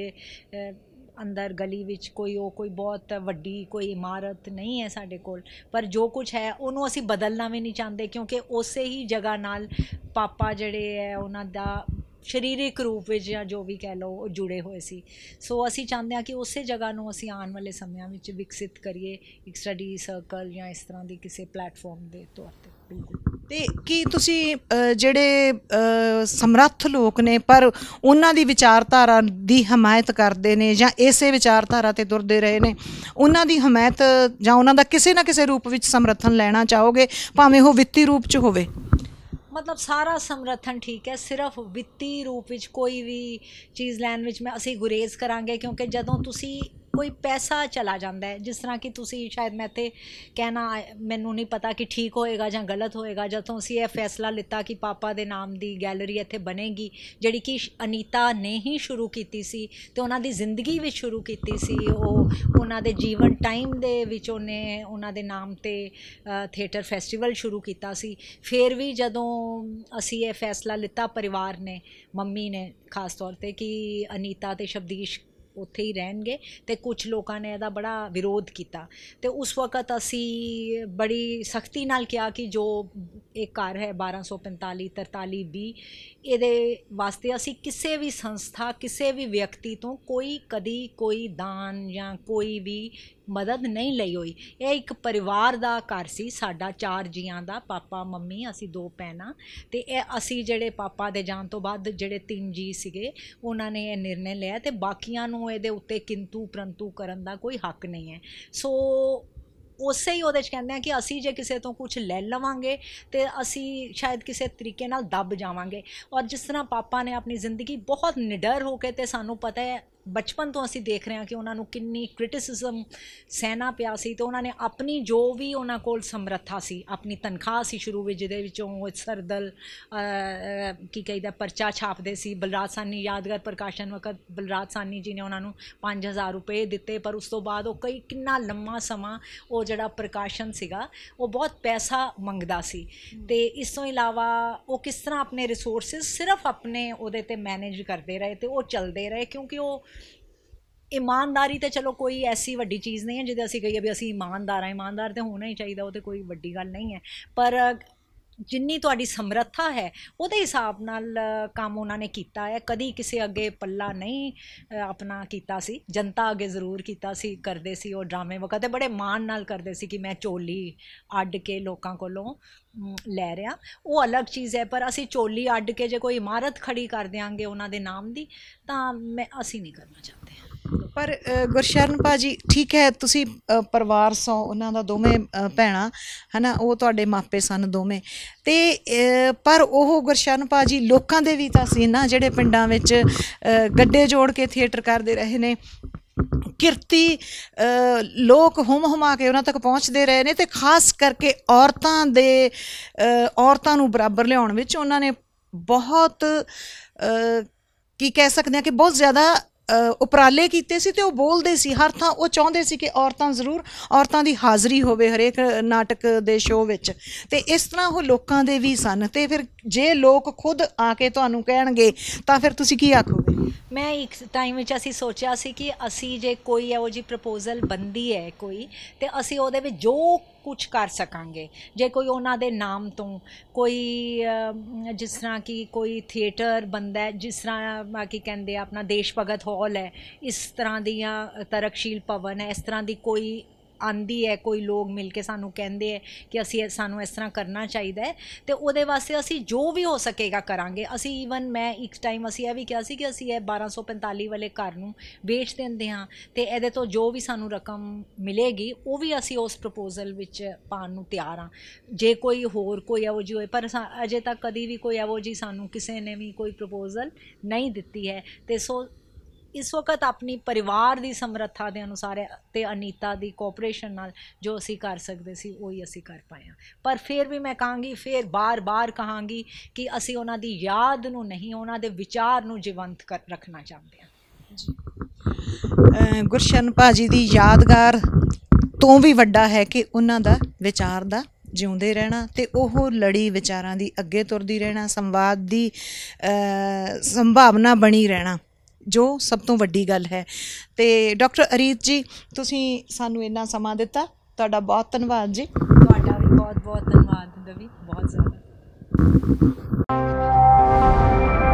ਅੰਦਰ ਗਲੀ ਵਿੱਚ ਕੋਈ ਉਹ ਕੋਈ ਬਹੁਤ ਵੱਡੀ ਕੋਈ ਇਮਾਰਤ ਨਹੀਂ ਹੈ ਸਾਡੇ ਕੋਲ ਪਰ ਜੋ ਕੁਝ ਹੈ ਉਹਨੂੰ ਅਸੀਂ ਬਦਲਣਾ ਵੀ ਨਹੀਂ ਚਾਹੁੰਦੇ ਕਿਉਂਕਿ ਉਸੇ ਹੀ ਜਗ੍ਹਾ ਨਾਲ ਪਾਪਾ ਜਿਹੜੇ ਹੈ ਉਹਨਾਂ ਦਾ ਸਰੀਰਿਕ ਰੂਪ ਵਿੱਚ ਜਾਂ ਜੋ ਵੀ ਕਹਿ ਲਓ ਜੁੜੇ ਹੋਏ ਸੀ ਸੋ ਅਸੀਂ ਚਾਹੁੰਦੇ ਹਾਂ ਕਿ ਉਸੇ ਜਗ੍ਹਾ ਨੂੰ ਅਸੀਂ ਆਉਣ ਵਾਲੇ ਸਮਿਆਂ ਵਿੱਚ ਵਿਕਸਿਤ ਕਰੀਏ ਇੱਕ ਸਟੱਡੀ ਸਰਕਲ ਜਾਂ ਇਸ ਤਰ੍ਹਾਂ ਦੀ ਕਿਸੇ ਪਲੇਟਫਾਰਮ ਦੇ ਤੌਰ ਤੇ ਬਿਲਕੁਲ ਤੇ ਕੀ ਤੁਸੀਂ ਜਿਹੜੇ ਸਮਰੱਥ ਲੋਕ ਨੇ ਪਰ ਉਹਨਾਂ ਦੀ ਵਿਚਾਰਧਾਰਾ ਦੀ ਹਮਾਇਤ ਕਰਦੇ ਨੇ ਜਾਂ ਇਸੇ ਵਿਚਾਰਧਾਰਾ ਤੇ ਦੁਰਦੇ ਰਹੇ ਨੇ ਉਹਨਾਂ ਦੀ ਹਮਾਇਤ ਜਾਂ ਉਹਨਾਂ ਦਾ ਕਿਸੇ ਨਾ ਕਿਸੇ ਰੂਪ ਵਿੱਚ ਸਮਰਥਨ ਲੈਣਾ ਚਾਹੋਗੇ ਭਾਵੇਂ ਉਹ ਵਿੱਤੀ ਰੂਪ 'ਚ ਹੋਵੇ ਮਤਲਬ ਸਾਰਾ ਸਮਰਥਨ ਠੀਕ ਹੈ ਸਿਰਫ ਵਿੱਤੀ ਰੂਪ ਵਿੱਚ ਕੋਈ ਵੀ ਚੀਜ਼ ਲੈਣ ਵਿੱਚ ਮੈਂ ਅਸੀਂ ਗੁਰੇਜ਼ ਕਰਾਂਗੇ ਕਿਉਂਕਿ ਜਦੋਂ ਤੁਸੀਂ ਕੋਈ ਪੈਸਾ ਚਲਾ ਜਾਂਦਾ ਹੈ ਜਿਸ ਤਰ੍ਹਾਂ ਕਿ ਤੁਸੀਂ ਸ਼ਾਇਦ ਮੈਂ ਇੱਥੇ ਕਹਿਣਾ ਮੈਨੂੰ ਨਹੀਂ ਪਤਾ ਕਿ ਠੀਕ ਹੋਏਗਾ ਜਾਂ ਗਲਤ ਹੋਏਗਾ ਜਦੋਂ ਅਸੀਂ ਇਹ ਫੈਸਲਾ ਲਿੱਤਾ ਕਿ ਪਾਪਾ ਦੇ ਨਾਮ ਦੀ ਗੈਲਰੀ ਇੱਥੇ ਬਣੇਗੀ ਜਿਹੜੀ ਕਿ ਅਨੀਤਾ ਨੇ ਹੀ ਸ਼ੁਰੂ ਕੀਤੀ ਸੀ ਤੇ ਉਹਨਾਂ ਦੀ ਜ਼ਿੰਦਗੀ ਵਿੱਚ ਸ਼ੁਰੂ ਕੀਤੀ ਸੀ ਉਹ ਉਹਨਾਂ ਦੇ ਜੀਵਨ ਟਾਈਮ ਦੇ ਵਿੱਚ ਉਹਨੇ ਉਹਨਾਂ ਦੇ ਨਾਮ ਤੇ ਥੀਏਟਰ ਫੈਸਟੀਵਲ ਸ਼ੁਰੂ ਕੀਤਾ ਸੀ ਫਿਰ ਵੀ ਜਦੋਂ ਅਸੀਂ ਇਹ ਫੈਸਲਾ ਲਿੱਤਾ ਪਰਿਵਾਰ ਨੇ ਮੰਮੀ ਨੇ ਖਾਸ ਤੌਰ ਤੇ ਕਿ ਅਨੀਤਾ ਤੇ ਸ਼ਬਦੀਸ਼ ਉੱਥੇ ਹੀ ਰਹਿਣਗੇ ਤੇ ਕੁਝ ਲੋਕਾਂ ਨੇ ਇਹਦਾ ਬੜਾ ਵਿਰੋਧ ਕੀਤਾ ਤੇ ਉਸ ਵਕਤ ਅਸੀਂ ਬੜੀ ਸਖਤੀ ਨਾਲ ਕਿਹਾ ਕਿ ਜੋ ਇੱਕ ਘਰ ਹੈ 1245 43 ਬੀ ਇਹਦੇ ਵਾਸਤੇ ਅਸੀਂ ਕਿਸੇ ਵੀ ਸੰਸਥਾ ਕਿਸੇ ਵੀ ਵਿਅਕਤੀ ਤੋਂ ਕੋਈ ਕਦੀ ਕੋਈ ਦਾਨ ਜਾਂ ਕੋਈ ਵੀ ਮਦਦ ਨਹੀਂ ਲਈ ਹੋਈ ਇਹ ਇੱਕ ਪਰਿਵਾਰ ਦਾ ਘਰ ਸੀ ਸਾਡਾ ਚਾਰ ਜੀਆਂ ਦਾ ਪਾਪਾ ਮੰਮੀ ਅਸੀਂ ਦੋ ਪੈਣਾ ਤੇ ਇਹ ਅਸੀਂ ਜਿਹੜੇ ਪਾਪਾ ਦੇ ਜਾਣ ਤੋਂ ਬਾਅਦ ਜਿਹੜੇ ਤਿੰਨ ਜੀ ਸੀਗੇ ਉਹਨਾਂ ਨੇ ਇਹ ਨਿਰਣੇ ਲਿਆ ਤੇ ਬਾਕੀਆਂ ਨੂੰ ਇਹਦੇ ਉੱਤੇ ਕਿੰਤੂ ਪ੍ਰੰਤੂ ਕਰਨ ਦਾ ਕੋਈ ਹੱਕ ਨਹੀਂ ਹੈ ਸੋ ਉਸੇ ਹੀ ਉਹਦੇ ਚ ਕਹਿੰਦੇ ਆ ਕਿ ਅਸੀਂ ਜੇ ਕਿਸੇ ਤੋਂ ਕੁਝ ਲੈ ਲਵਾਂਗੇ ਤੇ ਅਸੀਂ ਸ਼ਾਇਦ ਕਿਸੇ ਤਰੀਕੇ ਨਾਲ ਦੱਬ ਜਾਵਾਂਗੇ ਔਰ ਜਿਸ ਤਰ੍ਹਾਂ ਪਾਪਾ ਨੇ ਆਪਣੀ ਜ਼ਿੰਦਗੀ ਬਹੁਤ ਨਿਡਰ ਹੋ ਕੇ ਤੇ ਸਾਨੂੰ ਪਤਾ ਹੈ ਬਚਪਨ ਤੋਂ ਅਸੀਂ ਦੇਖ ਰਹੇ ਹਾਂ ਕਿ ਉਹਨਾਂ ਨੂੰ ਕਿੰਨੀ ਕ੍ਰਿਟਿਸਿਜ਼ਮ ਸਹਿਣਾ ਪਿਆ ਸੀ ਤੇ ਉਹਨਾਂ ਨੇ ਆਪਣੀ ਜੋ ਵੀ ਉਹਨਾਂ ਕੋਲ ਸਮਰੱਥਾ ਸੀ ਆਪਣੀ ਤਨਖਾਹ ਸੀ ਸ਼ੁਰੂ ਵਿੱਚ ਜਿਹਦੇ ਵਿੱਚੋਂ ਉਹ ਸਰਦਲ ਕੀ ਕਹਿੰਦਾ ਪਰਚਾ ਛਾਪਦੇ ਸੀ ਬਲਰਾਜ ਸਾਨੀ ਯਾਦਗਾਰ ਪ੍ਰਕਾਸ਼ਨ ਵਕਤ ਬਲਰਾਜ ਸਾਨੀ ਜੀ ਨੇ ਉਹਨਾਂ ਨੂੰ 5000 ਰੁਪਏ ਦਿੱਤੇ ਪਰ ਉਸ ਤੋਂ ਬਾਅਦ ਉਹ ਕਈ ਕਿੰਨਾ ਲੰਮਾ ਸਮਾਂ ਉਹ ਜਿਹੜਾ ਪ੍ਰਕਾਸ਼ਨ ਸੀਗਾ ਉਹ ਬਹੁਤ ਪੈਸਾ ਮੰਗਦਾ ਸੀ ਤੇ ਇਸ ਤੋਂ ਇਲਾਵਾ ਉਹ ਕਿਸ ਤਰ੍ਹਾਂ ਆਪਣੇ ਰਿਸੋਰਸਸ ਸਿਰਫ ਆਪਣੇ ਉਹਦੇ ਤੇ ਮੈਨੇਜ ਕਰਦੇ ਰਹੇ ਤੇ ਉਹ ਚੱਲਦੇ ਰਹੇ ਕਿਉਂਕਿ ਉਹ ਇਮਾਨਦਾਰੀ ਤੇ ਚਲੋ ਕੋਈ ਐਸੀ ਵੱਡੀ ਚੀਜ਼ ਨਹੀਂ ਹੈ ਜਿਹਦੇ ਅਸੀਂ ਕਹੀਏ ਵੀ ਅਸੀਂ ਇਮਾਨਦਾਰ ਆ ਇਮਾਨਦਾਰ ਤੇ ਹੋਣਾ ਹੀ ਚਾਹੀਦਾ ਉਹ ਤੇ ਕੋਈ ਵੱਡੀ ਗੱਲ ਨਹੀਂ ਹੈ ਪਰ ਜਿੰਨੀ ਤੁਹਾਡੀ ਸਮਰੱਥਾ ਹੈ ਉਹਦੇ ਹਿਸਾਬ ਨਾਲ ਕੰਮ ਉਹਨਾਂ ਨੇ ਕੀਤਾ ਹੈ ਕਦੀ ਕਿਸੇ ਅੱਗੇ ਪੱਲਾ ਨਹੀਂ ਆਪਣਾ ਕੀਤਾ ਸੀ ਜਨਤਾ ਅੱਗੇ ਜ਼ਰੂਰ ਕੀਤਾ ਸੀ ਕਰਦੇ ਸੀ ਉਹ ਡਰਾਮੇ ਵਕਤ ਬੜੇ ਮਾਣ ਨਾਲ ਕਰਦੇ ਸੀ ਕਿ ਮੈਂ ਚੋਲੀ ਅੱਡ ਕੇ ਲੋਕਾਂ ਕੋਲੋਂ ਲੈ ਰਿਆ ਉਹ ਅਲੱਗ ਚੀਜ਼ ਹੈ ਪਰ ਅਸੀਂ ਚੋਲੀ ਅੱਡ ਕੇ ਜੇ ਕੋਈ ਇਮਾਰਤ ਖੜੀ ਕਰ ਦਿਆਂਗੇ ਉਹਨਾਂ ਦੇ ਨਾਮ ਦੀ ਤਾਂ ਮੈਂ ਅਸੀਂ ਨਹੀਂ ਕਰਨਾ ਚਾਹੁੰਦੇ ਪਰ ਗੁਰਸ਼ਰਨ ਭਾਜੀ ਠੀਕ ਹੈ ਤੁਸੀਂ ਪਰਿਵਾਰ ਸੋ ਉਹਨਾਂ ਦਾ ਦੋਵੇਂ ਭੈਣਾ ਹਨਾ ਉਹ ਤੁਹਾਡੇ ਮਾਪੇ ਸਨ ਦੋਵੇਂ ਤੇ ਪਰ ਉਹ ਗੁਰਸ਼ਰਨ ਭਾਜੀ ਲੋਕਾਂ ਦੇ ਵੀ ਤਾਂ ਸੀ ਨਾ ਜਿਹੜੇ ਪਿੰਡਾਂ ਵਿੱਚ ਗੱਡੇ ਜੋੜ ਕੇ ਥੀਏਟਰ ਕਰਦੇ ਰਹੇ ਨੇ ਕਿਰਤੀ ਲੋਕ ਹਮ ਹਮਾ ਕੇ ਉਹਨਾਂ ਤੱਕ ਪਹੁੰਚਦੇ ਰਹੇ ਨੇ ਤੇ ਖਾਸ ਕਰਕੇ ਔਰਤਾਂ ਦੇ ਔਰਤਾਂ ਨੂੰ ਬਰਾਬਰ ਲਿਆਉਣ ਵਿੱਚ ਉਹਨਾਂ ਨੇ ਬਹੁਤ ਕੀ ਕਹਿ ਸਕਦੇ ਆ ਕਿ ਬਹੁਤ ਜ਼ਿਆਦਾ ਉਪਰਾਲੇ ਕੀਤੇ ਸੀ ਤੇ ਉਹ ਬੋਲਦੇ ਸੀ ਹਰ ਥਾਂ ਉਹ ਚਾਹੁੰਦੇ ਸੀ ਕਿ ਔਰਤਾਂ ਜ਼ਰੂਰ ਔਰਤਾਂ ਦੀ ਹਾਜ਼ਰੀ ਹੋਵੇ ਹਰੇਕ ਨਾਟਕ ਦੇ ਸ਼ੋਅ ਵਿੱਚ ਤੇ ਇਸ ਤਰ੍ਹਾਂ ਉਹ ਲੋਕਾਂ ਦੇ ਵੀ ਸਨ ਤੇ ਫਿਰ ਜੇ ਲੋਕ ਖੁਦ ਆ ਕੇ ਤੁਹਾਨੂੰ ਕਹਿਣਗੇ ਤਾਂ ਫਿਰ ਤੁਸੀਂ ਕੀ ਆਖੋਗੇ ਮੈਂ ਇੱਕ ਟਾਈਮ ਵਿੱਚ ਅਸੀਂ ਸੋਚਿਆ ਸੀ ਕਿ ਅਸੀਂ ਜੇ ਕੋਈ ਇਹੋ ਜੀ ਪ੍ਰਪੋਜ਼ਲ ਬੰਦੀ ਹੈ ਕੋਈ ਤੇ ਅਸੀਂ ਉਹਦੇ ਵਿੱਚ ਜੋ ਕੁਝ ਕਰ ਸਕਾਂਗੇ ਜੇ ਕੋਈ ਉਹਨਾਂ ਦੇ ਨਾਮ ਤੋਂ ਕੋਈ ਜਿਸ ਤਰ੍ਹਾਂ ਕਿ ਕੋਈ ਥੀਏਟਰ ਬੰਦਾ ਜਿਸ ਤਰ੍ਹਾਂ ਬਾਕੀ ਕਹਿੰਦੇ ਆਪਣਾ ਦੇਸ਼ ਭਗਤ ਹਾਲ ਹੈ ਇਸ ਤਰ੍ਹਾਂ ਦੀਆਂ ਤਰਕਸ਼ੀਲ ਭਵਨ ਹੈ ਇਸ ਤਰ੍ਹਾਂ ਦੀ ਕੋਈ ਆਂਦੀ ਹੈ ਕੋਈ ਲੋਕ ਮਿਲ ਕੇ ਸਾਨੂੰ ਕਹਿੰਦੇ ਹੈ ਕਿ ਅਸੀਂ ਸਾਨੂੰ ਇਸ ਤਰ੍ਹਾਂ ਕਰਨਾ ਚਾਹੀਦਾ ਹੈ ਤੇ ਉਹਦੇ ਵਾਸਤੇ ਅਸੀਂ ਜੋ ਵੀ ਹੋ ਸਕੇਗਾ ਕਰਾਂਗੇ ਅਸੀਂ ਈਵਨ ਮੈਂ ਇੱਕ ਟਾਈਮ ਅਸੀਂ ਇਹ ਵੀ ਕਿਹਾ ਸੀ ਕਿ ਅਸੀਂ ਇਹ 1245 ਵਾਲੇ ਘਰ ਨੂੰ ਵੇਚ ਦਿੰਦੇ ਹਾਂ ਤੇ ਇਹਦੇ ਤੋਂ ਜੋ ਵੀ ਸਾਨੂੰ ਰਕਮ ਮਿਲੇਗੀ ਉਹ ਵੀ ਅਸੀਂ ਉਸ ਪ੍ਰਪੋਜ਼ਲ ਵਿੱਚ ਪਾਣ ਨੂੰ ਤਿਆਰ ਆ ਜੇ ਕੋਈ ਹੋਰ ਕੋਈ ਇਹੋ ਜਿਹੀ ਹੋਏ ਪਰ ਅਜੇ ਤੱਕ ਕਦੀ ਵੀ ਕੋਈ ਇਹੋ ਜਿਹੀ ਸਾਨੂੰ ਕਿਸੇ ਨੇ ਵੀ ਕੋਈ ਪ੍ਰਪੋਜ਼ਲ ਨਹੀਂ ਦਿੱਤੀ ਹੈ ਤੇ ਸੋ ਇਸ ਵਕਤ ਆਪਣੀ ਪਰਿਵਾਰ ਦੀ ਸਮਰੱਥਾ ਦੇ ਅਨੁਸਾਰ ਤੇ ਅਨੀਤਾ ਦੀ ਕੋਆਪਰੇਸ਼ਨ ਨਾਲ ਜੋ ਅਸੀਂ ਕਰ ਸਕਦੇ ਸੀ ਉਹ ਹੀ ਅਸੀਂ ਕਰ ਪਾਏ ਆ ਪਰ ਫਿਰ ਵੀ ਮੈਂ ਕਹਾਂਗੀ ਫਿਰ ਬਾਰ-ਬਾਰ ਕਹਾਂਗੀ ਕਿ ਅਸੀਂ ਉਹਨਾਂ ਦੀ ਯਾਦ ਨੂੰ ਨਹੀਂ ਉਹਨਾਂ ਦੇ ਵਿਚਾਰ ਨੂੰ ਜੀਵੰਤ ਰੱਖਣਾ ਚਾਹੁੰਦੇ ਆ ਜੀ ਗੁਰਸ਼ਨ ਭਾਜੀ ਦੀ ਯਾਦਗਾਰ ਤੋਂ ਵੀ ਵੱਡਾ ਹੈ ਕਿ ਉਹਨਾਂ ਦਾ ਵਿਚਾਰ ਦਾ ਜਿਉਂਦੇ ਰਹਿਣਾ ਤੇ ਉਹ ਲੜੀ ਵਿਚਾਰਾਂ ਦੀ ਅੱਗੇ ਤੁਰਦੀ ਰਹਿਣਾ ਸੰਵਾਦ ਦੀ ਸੰਭਾਵਨਾ ਬਣੀ ਰਹਿਣਾ ਜੋ ਸਭ ਤੋਂ ਵੱਡੀ ਗੱਲ ਹੈ ਤੇ ਡਾਕਟਰ ਅਰੀਤ ਜੀ ਤੁਸੀਂ ਸਾਨੂੰ ਇੰਨਾ ਸਮਾਂ ਦਿੱਤਾ ਤੁਹਾਡਾ ਬਹੁਤ ਧੰਨਵਾਦ ਜੀ ਤੁਹਾਡਾ ਵੀ ਬਹੁਤ ਬਹੁਤ ਧੰਨਵਾਦ ਦਵੀ ਬਹੁਤ ਜ਼ਿਆਦਾ